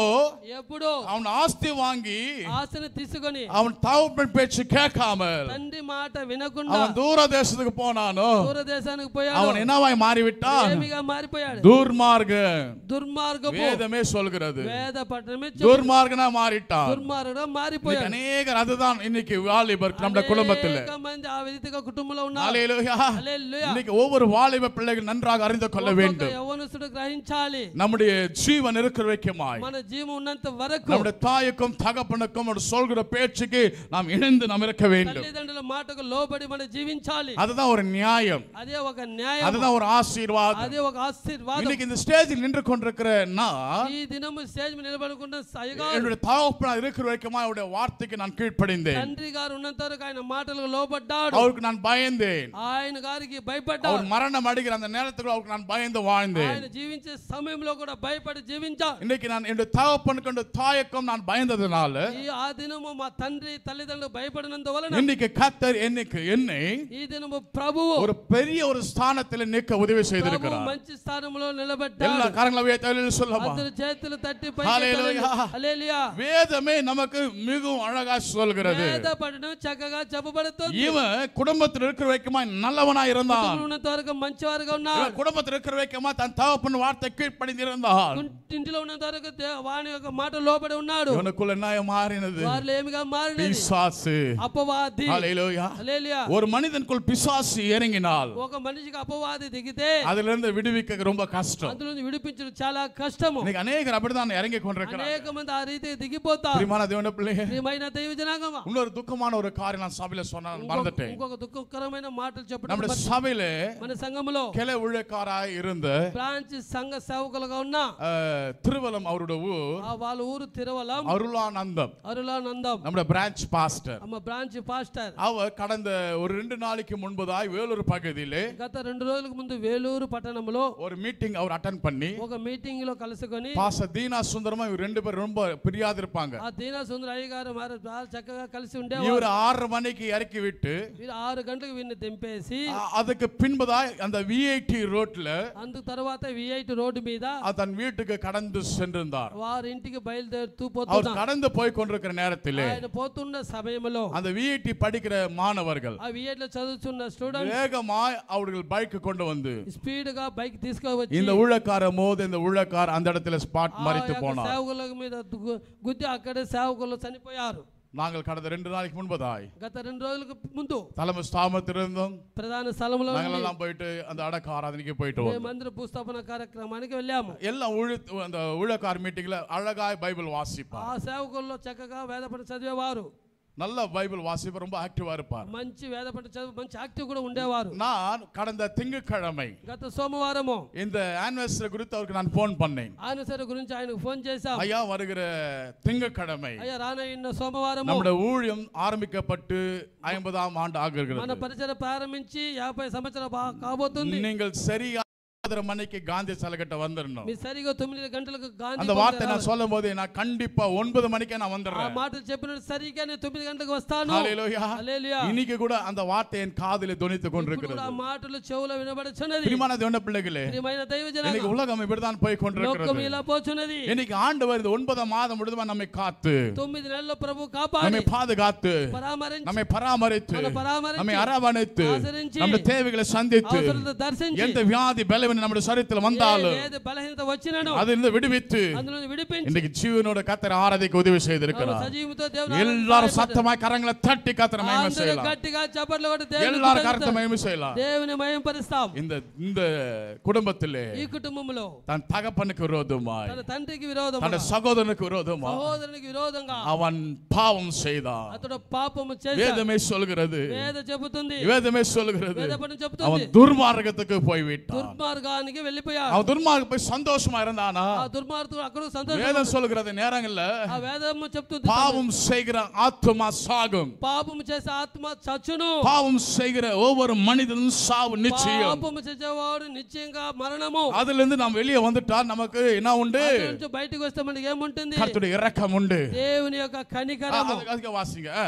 எப்படோ அவன் ஆஸ்தி வாங்கி ஆசன திசுகனி அவன் தாவுப்பன் பேச்சு கேட்காம தண்டி மாட்ட வினகுண்டா அவன் தூர தேசத்துக்கு போனானோ దేశానికి పోయాడు అవన్ ఎన్నవాయ్ మారివిట్టా மாறி మారిపోయాడు దుర్మార్గ துர்மார்க வேதமே சொல்கிறது வேத பட்டமே துர்மார்கனா மாறிட்டா துர்மார்கனா மாறி போய் அநேகர் அதுதான் இன்னைக்கு வாலிபர் நம்ம குடும்பத்துல அநேக இன்னைக்கு ஒவ்வொரு வாலிப பிள்ளைகள் நன்றாக அறிந்து கொள்ள வேண்டும் யவனசுடு கிரஹிంచాలి நம்முடைய ஜீவன் இருக்கிற வரைக்குமாய் మన జీవం ఉన్నంత వరకు நம்முடைய தாய்க்கும் தகப்பனுக்கும் சொல்கிற பேச்சுக்கு நாம் இணைந்து நாம் இருக்க வேண்டும் தந்தை மாட்டுக்கு லோபடி మనం జీవించాలి அதுதான் ஒரு நியாயம் అదే ஒரு ஆசீர்வாதம் இன்னைக்கு இந்த ஸ்டேஜில் நின்று அவருடைய வார்த்தைக்கு நான் கீழ்ப்படிந்தேன் நான் பயந்தேன் மரணம் அடைகிற அந்த நான் பயந்து வாழ்ந்தேன் நான் தாயக்கம் நான் என்னைக்கு என்னை ஒரு பெரிய ஒரு ஸ்தானத்தில் நிற்க உதவி செய்திருக்கிறார் எல்லா காரங்கள வேதத்தில் வேதமே நமக்கு மிகவும் அழகா சொல்கிறது இவன் குடும்பத்தில் இருக்கிற வைக்கமா நல்லவனா இருந்தான் குடும்பத்தில் குடும்பத்தில் இருக்கிற வைக்கமா தன் தகப்பன் வார்த்தை கீழ்ப்படிந்து இருந்தான் வாணி ఉన్న వరకు వాని యొక్క మాట లోబడి ఉన్నాడు ఇవనుకుల பிசாசு ஒரு மனிதனுக்குள் பிசாசு இறங்கினால் அதுல இருந்து விடுவிக்க ரொம்ப அநேகர் இறங்கி தேவன துக்கமான ஒரு நான் திருவலம் அவருடைய ஊர் அருளானந்தம் பிரான்ச் பாஸ்டர் நம்ம பிரான்ச் பாஸ்டர் அவர் கடந்த ஒரு ரெண்டு நாளைக்கு முன்பதாய் வேலூர் பகுதி తేదీలే గత రెండు రోజుల ముందు వేలూరు పట్టణంలో ஒரு மீட்டிங் அவர் அட்டெண்ட் பண்ணி ஒரு మీటింగ్ లో కలుసుకొని பாஸ்டர் தீனா சுந்தரமா இவர் ரெண்டு பேரும் ரொம்ப பிரியாது இருப்பாங்க ఆ దీనా సుందర అయ్య గారు మరి చాలా చక్కగా இவர் ஆறு மணிக்கு இறக்கி விட்டு వీరు ఆరు గంటలకు వీరిని తెంపేసి அ- அதுக்கு பின்புதான் அந்த விஐடி ரோட்ல அந்த తర్వాత விஐடி ரோடு மீதா அவர் தன் வீட்டுக்கு கடந்து சென்றிருந்தார் వారి ఇంటికి బయలుదేరుతూ அவர் పోతున్నారు கடந்து போய் கொண்டிருக்கிற நேரத்திலே ఆయన పోతున్న సమయంలో அந்த விஐடி படிக்கிற மாணவர்கள் ఆ విఐట్ లో చదువుతున్న స్టూడెంట్ வேகமா அவர்கள் பைக் கொண்டு வந்து స్పీడ్గా பைக் తీసుకువచ్చి இந்த ஊழக்கார மோது இந்த ஊழக்கார் அந்த இடத்துல மறித்து போனார் சேவகுலக மீத குத்தி அக்கட சேவகுல சனி చనిపోయారు நாங்கள் கடந்த ரெண்டு நாளைக்கு முன்பதாய் கத்த ரெண்டு நாளுக்கு முந்து தலைமை ஸ்தாபனத்தில் இருந்தோம் பிரதான ஸ்தலமுல நாங்கள் எல்லாம் போயிட்டு அந்த அடக்க ஆராதனைக்கு போயிட்டு வந்தோம் மந்திர பூஸ்தாபன காரியక్రమానికి వెళ్ళాము எல்லாம் ஊழ அந்த ஊழக்கார் மீட்டிங்ல அழகாய் பைபிள் வாசிப்பா ஆ సేవకుల్లో வேதப்பட వేద పఠ நல்ல பைபிள் வாசிப்பு ரொம்ப ஆக்டிவா இருப்பார் மஞ்சி வேத பண்ற சதவு ஆக்டிவ் கூட உண்டேவார் நான் கடந்த திங்கக்கிழமை கத்த சோமவாரமும் இந்த ஆன்வெஸ்டர் குறித்து அவருக்கு நான் போன் பண்ணேன் ஆன்வெஸ்டர் குறிஞ்சு ஆயனுக்கு போன் செய்தா ஐயா வருகிற திங்கக்கிழமை ஐயா ராணா இன்னும் சோமவாரம் நம்முட ஊழியம் ஆரம்பிக்கப்பட்டு ஐம்பதாம் ஆண்டு ஆகிறது அந்த பரிசரப்பை ஆரம்பிச்சு யாபை சமைச்சர காபோத்து நீங்கள் சரியா பதிர மணிக்கு காந்தி சலகட்ட அந்த நான் நான் நான் அந்த வார்த்தை என் காதிலே தொனித்து கொண்டிருக்கிறது பிள்ளைகளே போய் கொண்டிருக்கிறது లోకం ఇలా இன்னைக்கு ஆண்டு வருது 9 மாதம் முழுதுமா நம்மை காத்து 9 நம்மை பாதுகாத்து பராமரித்து நம்மை பராமரித்து நம்மை அரவணைத்து தேவைகளை சந்தித்து எந்த வியாதி பலவீனம் வியாதி நம்முடைய சரீரத்தில் வந்தாலும் அது இருந்து விடுவித்து இன்னைக்கு ஜீவனோட கத்தர ஆராதிக்கு உதவி செய்திருக்கிறார் எல்லாரும் சத்தமாய் கரங்களை தட்டி கத்தர மயம செய்யலாம் எல்லாரும் கரத்தை மயம செய்யலாம் இந்த இந்த குடும்பத்திலே தன் தகப்பனுக்கு விரோதமாய் தந்தைக்கு விரோதம் தன் சகோதரனுக்கு விரோதமா சகோதரனுக்கு விரோதங்க அவன் பாவம் செய்தான் அதோட பாப்பம் வேதமே சொல்கிறது வேத செபுத்தி வேதமே சொல்கிறது அவன் துர்மார்க்கத்துக்கு போய்விட்டான் துர்மார்க்க దుర్మార్గానికి వెళ్ళిపోయాడు ఆ దుర్మార్గం పోయి సంతోషమా இருந்தானா ఆ దుర్మార్గుడు అక్కడ సంతోషం வேதம் சொல்கிறது நேரங்கள்ல ఆ వేదం చెప్తుంది பாவம் செய்கிற ஆத்மா சாகும் பாவம் చేసే ఆత్మ చచ్చును பாவம் செய்கிற ஒவ்வொரு மனிதனும் சாவு நிச்சயம் பாவம் చేసేవాడు నిశ్చయంగా మరణము அதுல இருந்து நாம் வெளியே வந்துட்டா நமக்கு என்ன உண்டு బయటికి వస్తే మనకి ఏముంటుంది కర్తుడి ఇరకం ఉండు దేవుని యొక్క కనికరము అది వాసిగా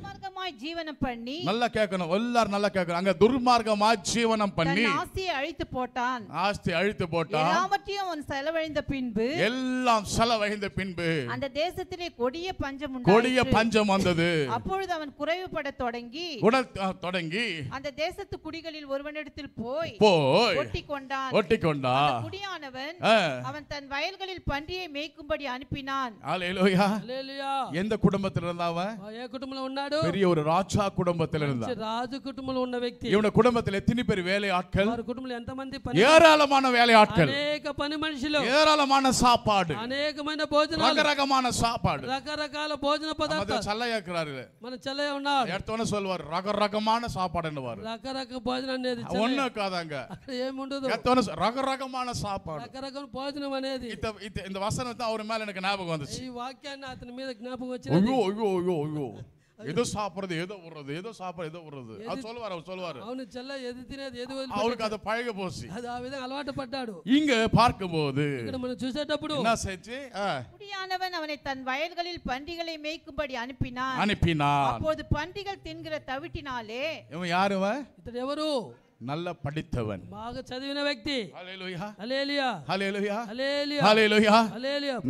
துர்மார்க்கமாய் ஜீவனம் பண்ணி நல்லா கேட்கணும் எல்லாரும் நல்லா கேட்கணும் அங்க துர்மார்க்கமாய் ஜீவனம் பண்ணி ஆஸ்தியை அழித்து போட்டான் ஆஸ்தி அழித்து போட்டான் எல்லாவற்றையும் அவன் செலவழிந்த பின்பு எல்லாம் செலவழிந்த பின்பு அந்த தேசத்திலே கொடிய பஞ்சம் கொடிய பஞ்சம் வந்தது அப்பொழுது அவன் குறைவுபட தொடங்கி உடல் தொடங்கி அந்த தேசத்து குடிகளில் ஒருவனிடத்தில் போய் போய் ஒட்டி கொண்டான் ஒட்டி கொண்டான் குடியானவன் அவன் தன் வயல்களில் பன்றியை மேய்க்கும்படி அனுப்பினான் எந்த குடும்பத்தில் இருந்தாவன் என் குடும்பம் பெரிய ஒரு ராஜா குடும்பத்தில் இருந்தார் ராஜ குடும்பம் உள்ள வியக்தி இவனோட குடும்பத்தில் எத்தனை பேர் வேலை ஆட்கள் குடும்பம் எந்த மந்தி ஏராளமான வேலை ஆட்கள் அநேக பணி மனுஷலும் ஏராளமான சாப்பாடு அநேகமான போஜன ரகரகமான சாப்பாடு ரகரகால போஜன பதார்த்தம் சல்லையா இருக்கிறாரு மன சல்லையா உண்ணார் எடுத்தவன சொல்வார் ரகரகமான சாப்பாடுன்னு வார் ரகரக போஜனம் என்னது ஒண்ணு காதாங்க ஏ முண்டது எடுத்தவன ரகரகமான சாப்பாடு ரகரக போஜனம் என்னது இந்த இந்த வசனத்தை அவர் மேல எனக்கு ஞாபகம் வந்துச்சு இந்த வாக்கியம் அதன் மீது ஞாபகம் வந்துச்சு ஐயோ ஐயோ ஐயோ ஐயோ ஏதோ சாப்பிடுறது ஏதோ விடுறது ஏதோ சாப்பிடுறது எதோ விடுறது அது சொல்லுவார் அவர் சொல்லுவார் அவனு செல்ல எது தினது எது அவனுக்கு அதை பழக போச்சு அது அவன் அலவாட்டு பட்டாடு இங்க பார்க்கும்போது சுசேட்டப்படும் என்ன செய்ச்சு குடியானவன் அவனை தன் வயல்களில் பன்றிகளை மேய்க்கும்படி அனுப்பினான் அனுப்பினான் அப்போது பன்றிகள் தின்கிற தவிட்டினாலே இவன் யாருவன் இத்தனை எவரும் நல்ல படித்தவன் బాగా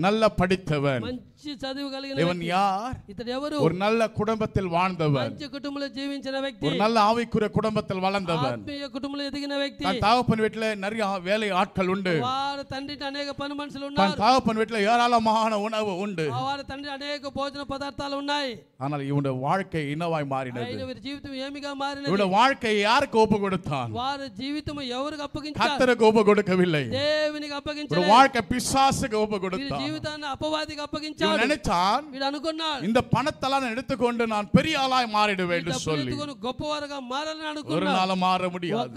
நல்ல படித்தவன் మంచి చదువు ஒரு நல்ல குடும்பத்தில் வாழ்ந்தவன் మంచి కుటుంబంలో நல்ல ஆவிக்குரிய குடும்பத்தில் வளர்ந்தவன் ఆత్మీయ కుటుంబంలో தாகப்பன் வீட்டுல நிறைய வேலை ஆட்கள் உண்டு వారి తండ్రికి అనేక పని தாகப்பன் வீட்டுல ஏராளமான உணவு உண்டு ఆ వారి తండ్రి అనేక భోజన ஆனால் இவனுடைய வாழ்க்கை என்னவாய் மாறினது ఆయన వీరి జీవితం இவனுடைய வாழ்க்கையை யாருக்கு ஒப்பு கொடுத்தான் done. వారి జీవితం ఎవరికి கொடுக்கவில்லை வாழ்க்கை நான் பெரிய ஆளாய் మారిடுவேன் என்று சொல்லி ஒரு అనుకున్నాడు மாற முடியாது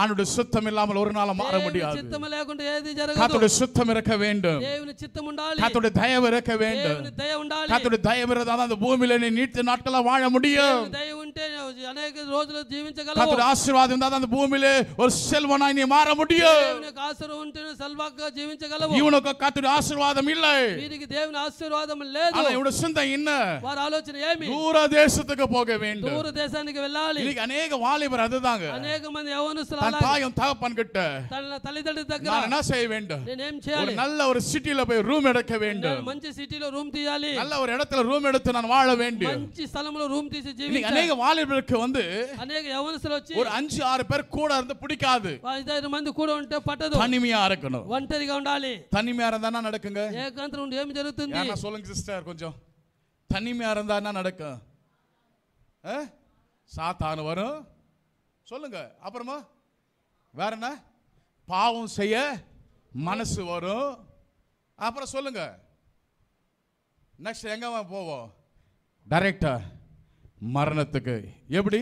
ஆணுடைய சுத்தம் இல்லாமல் ஒரு நாளும் மாற దేవుని முடியாது చిత్తం లేకుండా சுத்தம் இருக்க வேண்டும் దేవుని చిత్తం தயவு இருக்க வேண்டும் దేవుని దయ அந்த பூமியில நீ நீட்டு நாட்களா வாழ முடியும் దేవుని దయ ఉంటే అనేక రోజులు ஆசீர்வாதம் ஆசீர்வாதம் தான் அந்த பூமியில ஒரு செல்வனாய் நீ மாற முடியும் செல்வாக்க செல்வாக்கு ஜீவிச்சகலவும் இவனுக்கு காத்துட ஆசீர்வாதம் இல்லை வீதிக்கு தேவன் ஆசீர்வாதம் இல்லை இவனோட சிந்தை என்ன வார ஆலோசனை ஏமி தூர தேசத்துக்கு போக வேண்டும் தூர தேசத்துக்கு வெள்ளாலி இன்னைக்கு அநேக வாலிபர் தாங்க அநேக மந்த எவனுஸ்லாம் தன் தாயும் தகப்பன் கிட்ட தன் தலை தடு தக்க என்ன செய்ய வேண்டும் நேம் செய்யாலி நல்ல ஒரு சிட்டில போய் ரூம் எடுக்க வேண்டும் மஞ்சி சிட்டில ரூம் தியாலி நல்ல ஒரு இடத்துல ரூம் எடுத்து நான் வாழ வேண்டும் மஞ்சி ஸ்தலமுல ரூம் தீசி ஜீவி அநேக வாலிபருக்கு வந்து அநேக எவனுஸ்ல வச்சு ஒரு அஞ்சு ஆறு பேர் கூட இருந்து பிடிக்காது ఐదైదు మంది கூட ఉంటే பட்டது தனிமையா இருக்கணும் ఒంటరిగా ఉండాలి தனிமையா இருந்தா என்ன நடக்குங்க ఏకాంతం ఉండి ఏమి జరుగుతుంది சொல்லுங்க சிஸ்டர் கொஞ்சம் தனிமையா இருந்தா என்ன நடக்கும் ஆ? வரும் சொல்லுங்க அப்புறமா வேற என்ன பாவம் செய்ய மனசு வரும் அப்புறம் சொல்லுங்க நெக்ஸ்ட் எங்க போவோம் டைரக்டா மரணத்துக்கு எப்படி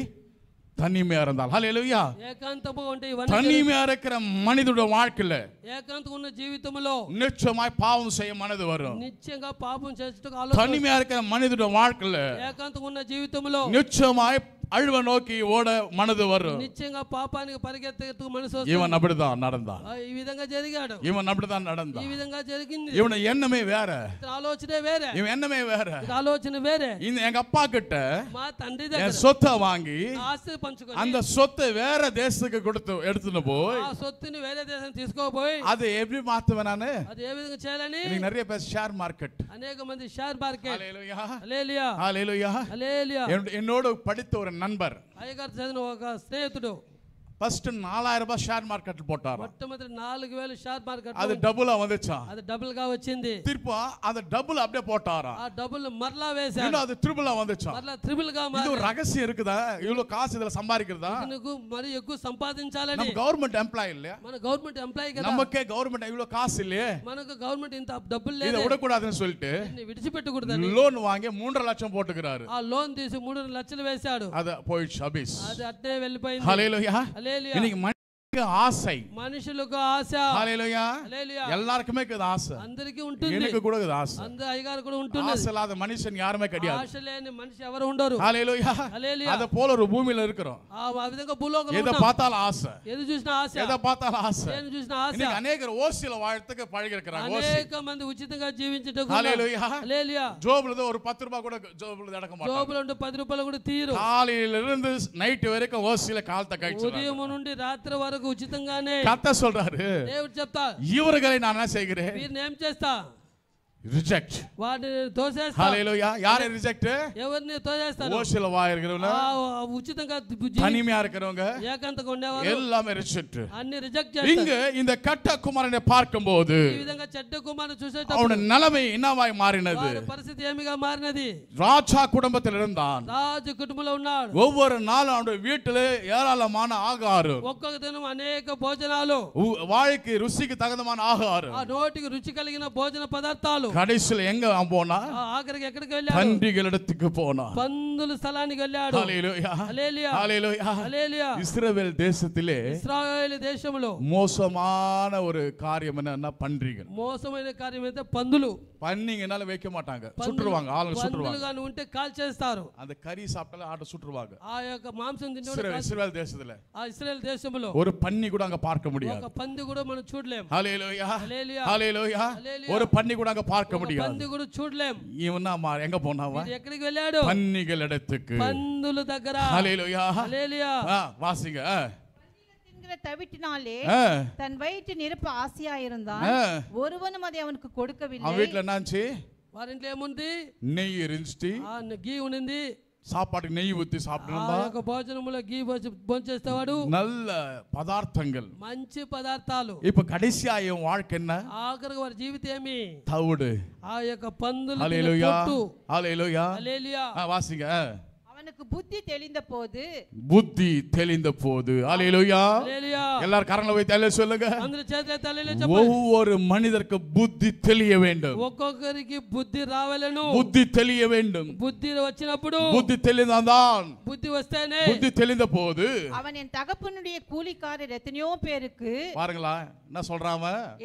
தனிமையா இருந்தால் ஹalleluya ఏకాంతము అంటే ఇవన్నీ தனிமையா இருக்கிற மனிதனுடைய வாழ்க்கையில ஏகாந்த ఉన్న జీవితంలో நிச்சயமாய் பாவம் செய்ய மனது வரும் నిత్యంగా பாவம் చేసేటకు ఆలోచన తనిమియా இருக்கிற மனிதனுடைய வாழ்க்கையில ఏకాంతం ఉన్న ஜீவிதமலோ நிச்சயமாய் அழுவ நோக்கி ஓட மனது வரும் நிச்சயங்க பாப்பானுக்கு பரிகத்துக்கு மனசு இவன் அப்படிதான் நடந்தான் இவ்விதங்க ஜெரிகாடும் இவன் அப்படிதான் நடந்தான் இவ்விதங்க ஜெரிகின் இவன் வேற ஆலோசனை வேற இவன் எண்ணமே வேற ஆலோசனை வேற இந்த எங்க அப்பா கிட்ட தந்தை என் சொத்தை வாங்கி அந்த சொத்தை வேற தேசத்துக்கு கொடுத்து எடுத்துன்னு போய் சொத்துன்னு வேற தேசம் தீஸ்கோ போய் அது எப்படி மாத்துவேன் நானு அது ஏ விதங்க நிறைய பேர் ஷேர் மார்க்கெட் அநேக மந்தி ஷேர் மார்க்கெட் ஹalleluya ஹalleluya ஹalleluya என்னோட படித்த ஒரு నన్బర్ అయ్యగారు చదివిన ఒక స్నేహితుడు ஃபர்ஸ்ட் நாலாயிரம் ரூபாய் ஷேர் மார்க்கெட்ல போட்டார் மொத்தமத்தில் நாலு வேலை ஷேர் மார்க்கெட் அது டபுளா வந்துச்சா அது டபுளுக்கா வச்சிருந்து திருப்பா அந்த டபுள் அப்படியே போட்டாரா டபுள் மரலா வேசா அது திரிபிளா வந்துச்சா மரலா திரிபிளுக்கா இது ஒரு ரகசியம் இருக்குதா இவ்வளவு காசு இதுல சம்பாதிக்கிறதா எனக்கு மறு எக்கு சம்பாதிச்சாலே நம்ம கவர்மெண்ட் எம்ப்ளாய் இல்லையா மன கவர்மெண்ட் எம்ப்ளாய் நமக்கே கவர்மெண்ட் இவ்வளவு காசு இல்லையே மனக்கு கவர்மெண்ட் இந்த டபுள் இல்ல இத விட கூடாதுன்னு சொல்லிட்டு விடுச்சு பெட்டு கொடுத்தாரு லோன் வாங்கி 3.5 லட்சம் போட்டுக்கிறாரு ஆ லோன் தேசி 3.5 லட்சம் வேசாடு அது போயிச்சு அபிஸ் அது அட்டே வெல்லி போய் ஹalleluya இன்னைக்கு ఆశ మనుషులకు ఆశ హల్లెలూయా హల్లెలూయా எல்லாருக்குமே కదా ఆశ అందరికీ ఉంటుంది எனக்கு కూడా కదా ఆశ அந்த ஐயார் கூட ఉంటుంది ஆசை இல்லாத மனுஷன் யாருமே கிடையாது ஆசை లేని మనిషి ఎవరు ఉండరు హల్లెలూయా హల్లెలూయా అద పోల ஒரு భూమిயில இருக்கிறோம் ఆ విధంగా భూలోకంలో ఎద పాతాల ఆశ ఎది చూసిన ఆశ ఎద పాతాల ఆశ ఏది చూసిన ఆశ నీకు అనేకர் ஓசில வாழ்த்துக்கு பழகி இருக்காங்க ஓசி అనేక మంది ఉచితంగా జీవించటకు హల్లెలూయా హల్లెలూయా ஜோப்ல ஒரு 10 ரூபாய் கூட ஜோப்ல நடக்க மாட்டாங்க ஜோப்ல ఉండే 10 రూపాయలు కూడా తీరు காலையில இருந்து நைட் வரைக்கும் ஓசில கால்த்த கழிச்சு ఉదయం నుండి రాత్రి వరకు ఉచితంగానే కర్త సొల్రారు దేవుడు చెప్తా ఇవరుగా నేను అన్న చేయగరే వీరిని ఏం చేస్తా రిజెక్ట్ వాటిని తోసేస్తా హల్లెలూయా யாரை ரிஜெக்ட் ఎవరిని తోసేస్తారు ఓషలవా இருக்கிறவங்க உச்சிதంగా தனிமையா இருக்கிறவங்க ஏகாந்த ఉండేవారు எல்லாமே ரிஜெக்ட் అన్ని రిజెక్ట్ చేస్తారు இங்க இந்த கட்ட குமாரனை பார்க்கும்போது ఈ విధంగా చెడ్డ కుమారుని చూసేటప్పుడు அவன நிலைமை என்னவாய் மாறினது పరిస్థితి ఏమిగా మారినది ராஜா குடும்பத்தில் இருந்தான் రాజు కుటుంబంలో ఉన్నాడు ஒவ்வொரு நாளும் அவனுடைய வீட்டில் ஏராளமான ஆகாரம் ఒక్కొక్క దినం అనేక భోజనాలు வாழ்க்கை ருசிக்கு தகுந்தமான ஆகாரம் ఆ నోటికి రుచి కలిగిన భోజన పదార్థాలు கடைசியில் எங்க போனா ஆகருக்கு எக்கடிக்கு வெளியாடு பன்றிகள் இடத்துக்கு போனா பந்துல ஸ்தலானி வெளியாடு ஹalleluya ஹalleluya ஹalleluya இஸ்ரவேல் தேசத்திலே இஸ்ரவேல் தேசமுளோ மோசமான ஒரு காரியம் என்னன்னா பன்றிகள் மோசமான காரியம் வந்து பந்துலு பன்னிங்கனால வைக்க மாட்டாங்க சுற்றுவாங்க ஆளுங்க சுற்றுவாங்க பந்துல கான உண்டே கால் செய்தாரு அந்த கறி சாப்பிட்டால ஆட்ட சுற்றுவாங்க ஆ யாக மாம்சம் தின்னோட இஸ்ரவேல் தேசத்திலே ஆ இஸ்ரவேல் ஒரு பன்னி கூட அங்க பார்க்க முடியாது ஒரு பந்து கூட மனு சூடலே ஹalleluya ஹalleluya ஹalleluya ஒரு பன்னி கூட அங்க பார்க்க பார்க்க முடியாது పంది కూడా చూడలేం ఈవన మా ఎంగ పోనావా ఎక్కడికి వెళ్ళాడు పన్నిగల இடத்துக்கு పందుల దగ్గర హల్లెలూయా హల్లెలూయా వాసిగా தவிட்டினாலே தன் வயிற்று நிரப்ப ஆசையா இருந்தான் ஒருவனும் அதை அவனுக்கு கொடுக்கவில்லை அவன் வீட்ல என்னாச்சு వారింట్లో ఏముంది నెయ్యి ఇరించి ఆ గీ சாப்பாட்டு நெய் ஊத்தி சாப்பிட்டு நல்ல பதார்த்தங்கள் மஞ்சு பதார்த்தாலும் இப்ப கடைசி ஆயும் வாழ்க்கை என்ன ஆகிற ஒரு ஜீவிதேமி தவிடு ஆ யொக்க பந்து அலையிலுயா அலையிலுயா அலையிலுயா வாசிங்க அவனுக்கு புத்தி தெளிந்த போது புத்தி தெளிந்த போது அலையிலுயா எல்லாரும் கரங்களை போய் தலையில சொல்லுங்க ஒவ்வொரு மனிதருக்கு புத்தி தெளிய வேண்டும் ஒக்கொக்கருக்கு புத்தி రావాలను బుద్ధి తెలియ வேண்டும் புத்தி వచ్చినప్పుడు புத்தி தெளிந்தான் బుద్ధి వస్తేనే బుద్ధి தெளிந்த போது அவன் என் தகப்பனுடைய கூலிக்காரர் எத்தனையோ பேருக்கு பாருங்களா என்ன சொல்றான்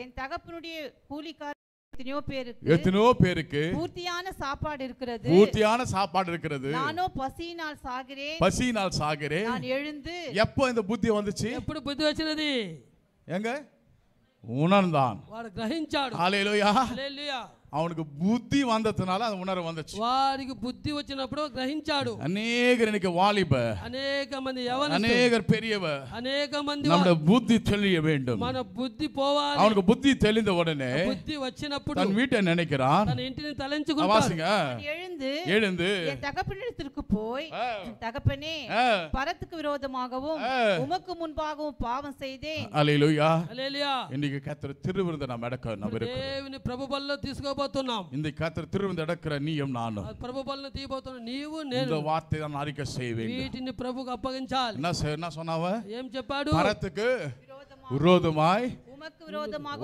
என் தகப்பனுடைய கூலிக்காரர் எத்தனையோ பேருக்கு எத்தனையோ பேருக்கு பூர்த்தியான சாப்பாடு இருக்கிறது பூர்த்தியான சாப்பாடு இருக்கிறது நானோ பசியினால் சாகிறேன் பசியினால் சாகிறேன் நான் எழுந்து எப்போ இந்த புத்தி வந்துச்சு எப்படி புத்தி வச்சிருது எங்க உணர்ந்தான் வாடு கிரகிంచాడు హల్లెలూయా அவனுக்கு புத்தி வந்ததுனால அந்த உணர்வு வந்துச்சு வாரிக்கு புத்தி வச்சினப்போ கிரகிச்சாடு அநேகர் இன்னைக்கு வாலிப அநேக மந்தி எவன அநேகர் பெரியவ அநேக மந்தி நம்ம புத்தி தெளிய வேண்டும் மன புத்தி போவா அவனுக்கு புத்தி தெளிந்த உடனே புத்தி வச்சினப்போ தன் வீட்டை நினைக்கிறான் தன் இன்டின தலஞ்சு குடுப்பாங்க எழுந்து எழுந்து என் தகப்பனிடத்துக்கு போய் தகப்பனே பரத்துக்கு விரோதமாகவும் உமக்கு முன்பாகவும் பாவம் செய்தேன் ஹalleluya ஹalleluya இன்னைக்கு கர்த்தர் திருவிருந்த நாம் எடுக்க நம்ம இருக்கு தேவனி பிரபு பல்ல தீஸ்கோ తీయబోతున్నాం இந்த கத்தர் திருவிந்து அடக்கிற நீயும் நானும் ప్రభు బలను తీయబోతున్నా నీవు నేను இந்த வார்த்தை தான் அறிக்கை செய்ய வேண்டும் వీటిని ప్రభుకు అప్పగించాలి என்ன என்ன சொன்னாவ ఏం చెప్పాడు பரத்துக்கு விரோதமாய்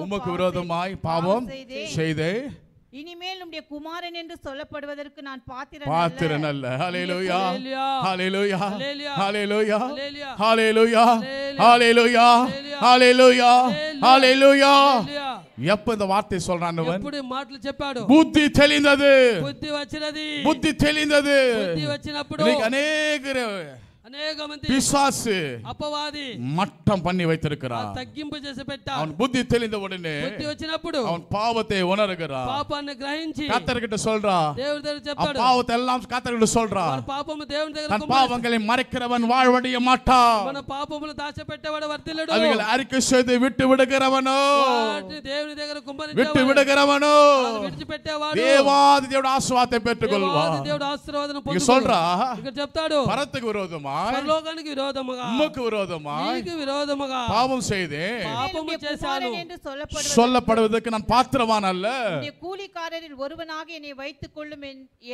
உமக்கு விரோதமாய் பாவம் செய்தே இனிமேல் உம்முடைய குமாரன் என்று சொல்லப்படுவதற்கு நான் பாத்திரன் பாத்திரன் அல்ல ஹalleluya ஹalleluya ஹalleluya ஹalleluya ஹalleluya ஹalleluya ஹalleluya ఎప్పుడు இந்த వార్త சொல்றான் ఎప్పుడు మాటలు చెప్పాడు బుద్ధి తెలియదు బుద్ధి వచ్చినది బుద్ధి తెలియదు బుద్ధి వచ్చినప్పుడు అనేక பிசாசு அப்பவாதி மட்டம் பண்ணி வைத்திருக்கிறார் தக்கிம்பு செய்து பெட்டா புத்தி தெளிந்த உடனே புத்தி வச்சினப்படு அவன் பாவத்தை உணர்கிறார் பாபான்னு கிரகிச்சி கத்தர்கிட்ட சொல்றா தேவர் பாவத்தை எல்லாம் கத்தர்கிட்ட சொல்றா அவன் பாபம் தேவன் மறைக்கிறவன் வாழ்வடைய மாட்டான் அவன் பாபமுல தாச பெட்டவட வர்த்திலடு அவங்கள அறிக்கை செய்து விட்டு விடுகிறவனோ தேவன் தெகர விட்டு விடுகிறவனோ விட்டு பெட்டவாடு தேவாதி தேவோட ஆசீர்வாதத்தை பெற்றுக்கொள்வான் தேவோட ஆசீர்வாதத்தை சொல்றா இங்க செப்பாடு பரத்துக்கு விரோதமா విరోధమాయ్ పరలోకానికి విరోధముగా ఉమ్మకు విరోధమాయ్ నీకు విరోధముగా పాపం చేయదే పాపము చేశాను என்று சொல்லப்படுவது சொல்லப்படுவதற்கு நான் பாத்திரமான அல்ல நீ கூலிக்காரரில் ஒருவனாக என்னை வைத்துக் கொள்ளும்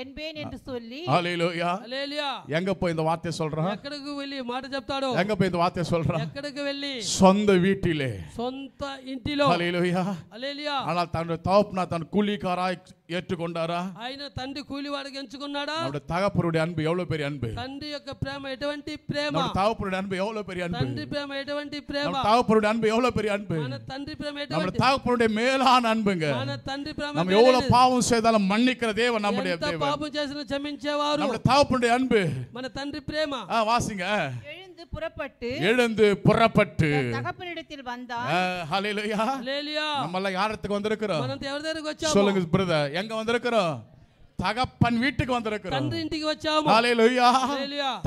என்பேன் என்று சொல்லி హల్లెలూయా హల్లెలూయా எங்க போய் இந்த வார்த்தை சொல்றான் ఎక్కడికి வெள்ளி మాట చెప్తాడు எங்க போய் இந்த வார்த்தை சொல்றான் ఎక్కడికి வெள்ளி சொந்த வீட்டிலே சொந்த இன்டிலோ హల్లెలూయా హల్లెలూయా ஆனால் தன்னுடைய தகப்பனா தன் கூலிக்காராய் ఏర్చుకున్నారా ఆయన తండ్రి కూలివాడికి ఎంచుకున్నాడా ఆవిడ తగపురుడి అన్బు ఎవలో పెరి అన్బు తండ్రి యొక్క ప్రేమ ఎటువంటి ప్రేమ తాగపురుడి అన్బు ఎవలో పెరి అన్బు తండ్రి ప్రేమ ఎటువంటి ప్రేమ తాగపురుడి అన్బు ఎవలో పెరి అన్బు మన తండ్రి ప్రేమ ఎటువంటి తాగపుருடைய மேலான அன்புங்க தந்தி நம்ம எவ்வளவு பாவம் செய்தாலும் மன்னிக்கிற தேவன் நம்முடைய தேவன் பாவம் చేసిన క్షమించేవారు நம்ம తాగపుருடைய அன்பு మన తండ్రి ప్రేమ వాసింగ எழுந்து புறப்பட்டு எழுந்து புறப்பட்டு தகப்பனிடத்தில் வந்தான் ஹalleluya ஹalleluya நம்ம எல்லாம் யாரத்துக்கு வந்திருக்கிறோம் சொல்லுங்க பிரதர் எங்க வந்திருக்கிறோம் தகப்பன் வீட்டுக்கு வந்திருக்கிறோம் தந்தை ఇంటికి వచ్చాము హల్లెలూయా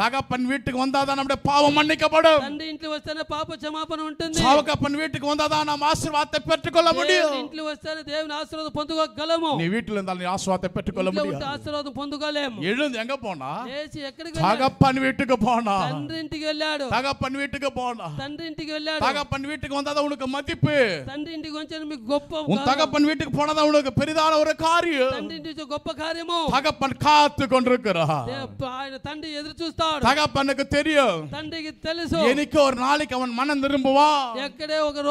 தகப்பன் வீட்டுக்கு வந்தாதான் நம்முடைய பாவம் மன்னிக்கப்படும் తండ్రి ఇంటికి వస్తేనే పాప క్షమాపణ ఉంటుంది தகப்பன் வீட்டுக்கு வந்தாதான் நாம் ஆசீர்வாதத்தை பெற்றுக்கொள்ள முடியும் ఇంటికి వస్తేనే தேவன் ஆசீர்வாதம் పొందుకోగలము நீ வீட்ல இருந்தாலும் நீ ஆசீர்வாதத்தை பெற்றுக்கொள்ள முடியும் ఇంట్లో ஆசீர்வாதம் పొందుకోలేము எழுந்து எங்க போனா ஏசி ఎక్కడికి தகப்பன் வீட்டுக்கு போனா తండ్రి ఇంటికి వెళ్ళాడు தகப்பன் வீட்டுக்கு போனா తండ్రి ఇంటికి వెళ్ళాడు தகப்பன் வீட்டுக்கு வந்தாதான் உனக்கு மதிப்பு తండ్రి ఇంటికి వచ్చాను మీకు గొప్ప உன் தகப்பன் வீட்டுக்கு போனாதான் உனக்கு பெரிதான ஒரு காரியம் తండ్రి ఇంటికి గొప్ప కార్యం కార్యము தகப்பன் காத்து கொண்டிருக்கிறார் தண்டி எதிர் చూస్తాడు தகப்பனுக்கு தெரியும் தண்டிக்கு తెలుసు எனக்கு ஒரு நாளைக்கு அவன் மனம் திரும்புவான் எக்கடே ஒரு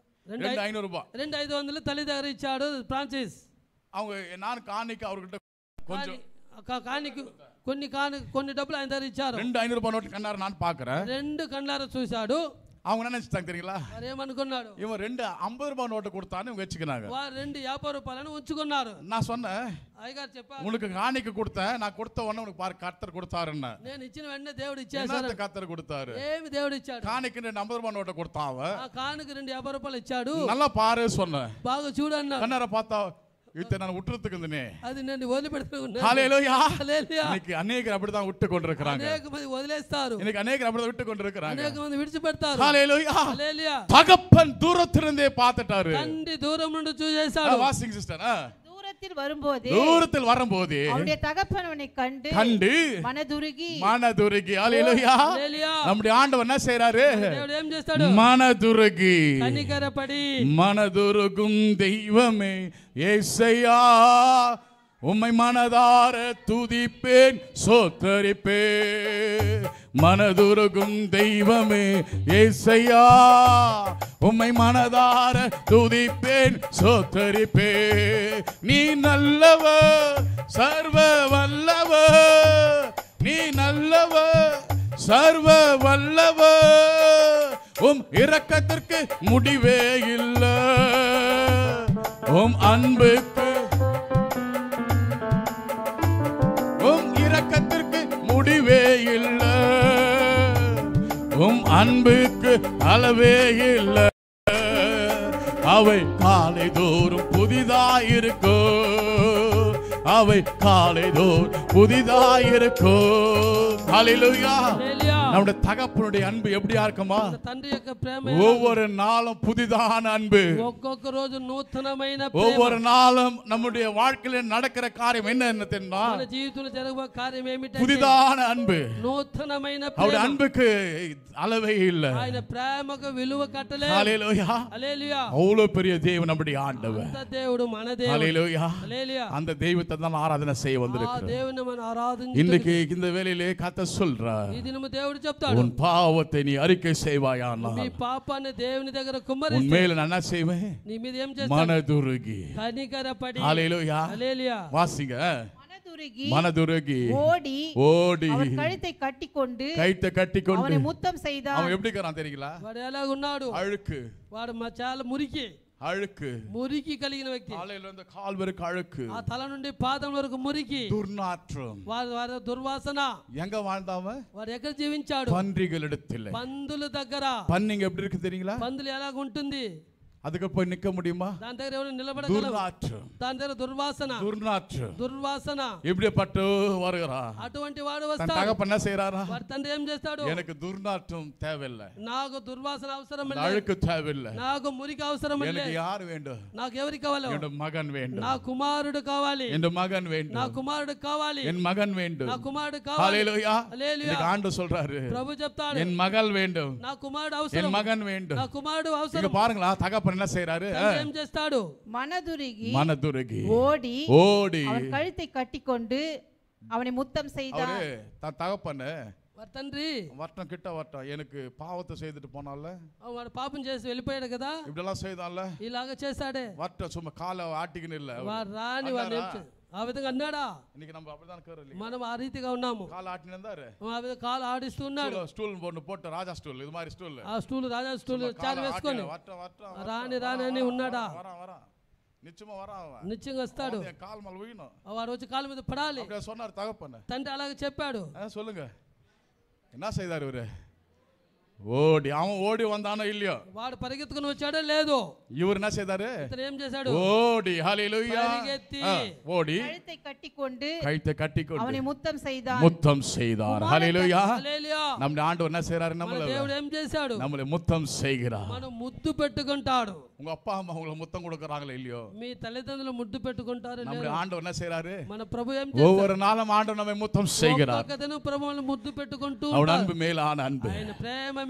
ரெண்டு ஐநூறு ரூபாய் రెండు ఐదు వందలు తల్లి దగ్గర ఇచ్చాడు ఫ్రాన్సిస్ அவங்க நான் காணிக்க அவர்கிட்ட கொஞ்சம் కానికి కొన్ని కాని కొన్ని డబ్బులు ఆయన దగ్గర ఇచ్చారు ரெண்டு ஐநூறு ரூபாய் நோட்டு கண்ணார நான் பார்க்குறேன் రెండు కండ్లారా చూశాడు அவங்க என்ன நினைச்சிட்டாங்க தெரியுங்களா ఏమనుకున్నాడు ఇవ రెండు అంబై రూపాయల నోటు కొడతాను వెచ్చుకున్నాను వారు రెండు యాభై రూపాయలను ఉంచుకున్నారు నా సొన్న అయ్యగారు చెప్పారు ఉనకు కాణికి కొడతా నా కొడత ఉన్న ఉనకు పార్ కత్తర్ కొడతారన్న నేను ఇచ్చిన వెంటనే దేవుడు ఇచ్చేసారు కత్తర్ కొడతారు ఏమి దేవుడు ఇచ్చాడు కాణికి రెండు అంబై రూపాయల నోటు కొడతావు ఆ కాణికి రెండు యాభై రూపాయలు ఇచ్చాడు నల్ల పారే సొన్న బాగా చూడన్నా కన్నర పాతావు இத்த நான் உற்றுத்துக்குந்தனே அது நான் వదిలిపెడుతున్నా హల్లెలూయా హల్లెలూయా నీకు అనేకరు అప్పుడు தான் விட்டு கொண்டிருக்காங்க అనేక మంది వదిలేస్తారు నీకు అనేకరు అప్పుడు விட்டு கொண்டிருக்காங்க అనేక మంది విడిచిపెడతారు హల్లెలూయా హల్లెలూయా தகப்பன் தூரத்திலிருந்தே பார்த்துட்டாரு தந்தை தூரம் నుండి చూసేశాడు வாசிங் சிஸ்டர் தூரத்தில் வரும்போது தூரத்தில் வரும்போது அவருடைய தகப்பன் கண்டு கண்டு மனதுருகி மனதுருகி ஹalleluya நம்முடைய ஆண்டவர் என்ன செய்றாரு மனதுருகி கனிகரப்படி மனதுருகும் தெய்வமே ஏசையா உம்மை மனதார துதிப்பேன் சோத்தரிப்பே மனதுருகும் தெய்வமே ஏசையா உம்மை மனதார துதிப்பேன் சோத்தரிப்பே நீ நல்லவ சர்வ வல்லவ நீ நல்லவ சர்வ வல்லவ உம் இரக்கத்திற்கு முடிவே இல்லை உம் அன்புக்கு இல்லை உம் அன்புக்கு அளவே இல்லை அவை காலை தோறும் புதிதாயிருக்கும் அவை காலைதோர் புதிதாயிருக்கும் காலையிலுயா நம்முடைய தகப்பனுடைய அன்பு எப்படியா இருக்குமா ஒவ்வொரு நாளும் புதிதான அன்பு ஒவ்வொரு நாளும் நம்முடைய வாழ்க்கையில நடக்கிற காரியம் என்ன தெரியுமா புதிதான அன்பு నూతనమైన அன்புக்கு அளவே இல்ல ఆయన ప్రేమకు విలువ நம்முடைய ஆண்டவர் அந்த அந்த தெய்வத்தை தான் ஆராதனை செய்ய வந்திருக்கிறோம் இந்த வேலையிலே கத்த உன் பாவத்தை நீ அறிக்கை செய்வாயானால் மேல நான் என்ன செய்வேன் மனதுருகி வாசிங்க மனதுருகி மனதுருகி ஓடி ஓடி அவன் கழுத்தை கட்டிக்கொண்டு கைத்தை கட்டி கொண்டு முத்தம் செய்தான் அவன் எப்படி இருக்கிறான் தெரியுங்களா அழுக்கு ఎలాగున్నాడు అழுக்கு వాడు அழுக்கு முறுக்கி கழுகின வைக்க காலையில இருந்து கால் வரைக்கும் அழுக்கு தலை நுண்டி பாதம் வரைக்கும் முறுக்கி துர்நாற்றம் துர்வாசனா எங்க வாழ்ந்தாம எக்கட ஜீவிச்சாடு பன்றிகள் எடுத்து பந்துல தக்கரா பன்னிங்க எப்படி இருக்கு தெரியுங்களா பந்துல எல்லாம் கொண்டு அதுக்கு போய் நிக்க முடியுமா தான் தேர எவ்வளவு நிலபட துர்நாற்று துர்வாசனா துர்நாற்று துர்வாசனா இப்படிப்பட்டு வருகிறா அட்டுவண்டி வாடு வஸ்தா தகப்ப என்ன செய்றாரா தந்தை ஏம் செய்தாடு துர்வாசன அவசரம் இல்லை அழுக்கு தேவையில்லை அவசரம் இல்லை எனக்கு வேண்டும் நாக்கு எவரி கவலை என்னோட மகன் வேண்டும் நான் குமாரோடு காவாலி என் மகன் வேண்டும் நான் குமாரோடு காவாலி என் மகன் வேண்டும் நான் குமாரோடு காவாலி ஹalleluya ஹalleluya ஆண்டு சொல்றாரு பிரபு ஜெபத்தாரு என் மகள் வேண்டும் நான் குமாரோடு அவசரம் மகன் வேண்டும் நான் குமாரோடு அவசரம் பாருங்களா தகப்ப என்ன செய்றாரு ఏం చేస్తాడు மனதுருகி மனதுருகி ஓடி ஓடி அவன் கழுத்தை கட்டிக்கொண்டு அவனை முத்தம் அவரு தன் த- தகப்பனு వారి తండ్రి கிட்ட வட்டம் எனக்கு பாவத்தை செய்துட்டு போனால "ఆ, వాడు పాపం చేసి వెళ్ళిపోయాడు కదా இப்படிலாம் செய்தான்ல இలాగ చేశాడే வட்டம் சும்மா காலை ஆட்டிக்கின்னு இல்ல அவரு. వారు రాని ఆ విధంగా అన్నాడా இன்னைக்கு நம்ம మనం ఆ రీతిగా ఉన్నాము கால் ஆட்டினு ఆ కాలు ఆడిస్తూ ఉన్నాడు ஸ்டூல்- ஸ்டூல் ஒன்று போட்டு ராஜா ஸ்டூல் இது மாதிரி ஸ்டூல் ఆ స్టూల్ రాజా స్టూల్ చాలు వేసుకొని రాని రాని అని ఉన్నాడా వరా వరా వరా నిత్యంగా వస్తాడు కాల్ వాడు వచ్చి కాలు మీద పడాలి తగపన్న తండ్రి అలాగే చెప్పాడు சொல்லுங்க என்ன செய்தார் ஓடி அவன் ఓడి వందానో ఇల్లు వాడు பரிகத்துக்கு వచ్చాడో లేదు ఎవరు என்ன ఏం ஓடி ఓడి హల్లెలూయా పరిగెత్తి ఓడి கழுத்தை கட்டிக்கொண்டு கைத்தை கட்டி கொண்டு அவனை முத்தம் முத்தம் செய்தார் நம்ம என்ன நம்மள ఏం చేశాడు முத்தம் செய்கிறார் మనం ముద్దు పెట్టుకుంటాడు உங்க அப்பா அம்மா உங்களை முத்தம் கொடுக்கறாங்களா இல்லையோ మీ తల్లిదండ్రులు ముద్దు పెట్టుకుంటారు நம்ம ஆண்டவர் என்ன செய்றாரு మన ప్రభు ఏం ஒவ்வொரு நாளும் ஆண்டவர் நம்மை முத்தம் செய்கிறார் ఒక్కొక్క பிரபு முத்து ముద్దు அவன் அன்பு மேலான அன்பு ఆయన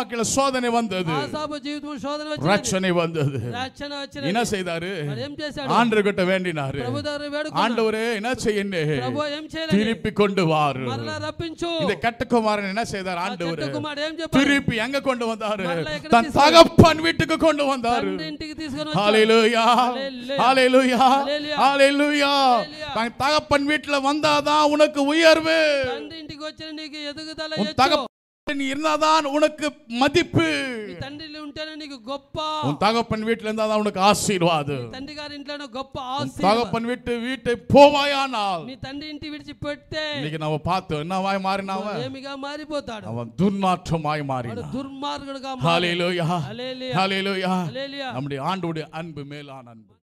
ஆக்கில சோதனை வந்தது ரட்சனை வந்தது என்ன செய்தாரு ஆண்டு கிட்ட வேண்டினாரு ஆண்டவரே என்ன செய்யண்டே திருப்பி கொண்டு வாரு இந்த கட்டுக்குமாரன் என்ன செய்தார் ஆண்டவர் திருப்பி எங்க கொண்டு வந்தாரு தன் தகப்பன் வீட்டுக்கு கொண்டு வந்தாரு ஹalleluya ஹalleluya ஹalleluya தன் தகப்பன் வீட்டுல வந்தாதான் உனக்கு உயர்வு தகப்பன் நீ இருந்தாதான் உனக்கு மதிப்பு తండ్రిలో உண்டான నీకు గొప్ప உன் தகப்பன் வீட்டுல இருந்தா தான் உனக்கு ஆசீர்வாதம் తండ్రి గారి ఇంట్లోనే గొప్ప ఆశీర్వాదం தகப்பன் வீட்டு வீட்டை போவாயானால் నీ తండ్రి ఇంటి విడిచిపెడితే இன்னைக்கு நம்ம பார்த்தோம் அவன் மாறினாவன் ఏమిగా మారిపోతాడు அவன் துர்நாற்றமாய் மாறினான் துர்மார்கனுగా ஹalleluya ஹalleluya ஹalleluya நம்முடைய ஆண்டவருடைய அன்பு மேலான அன்பு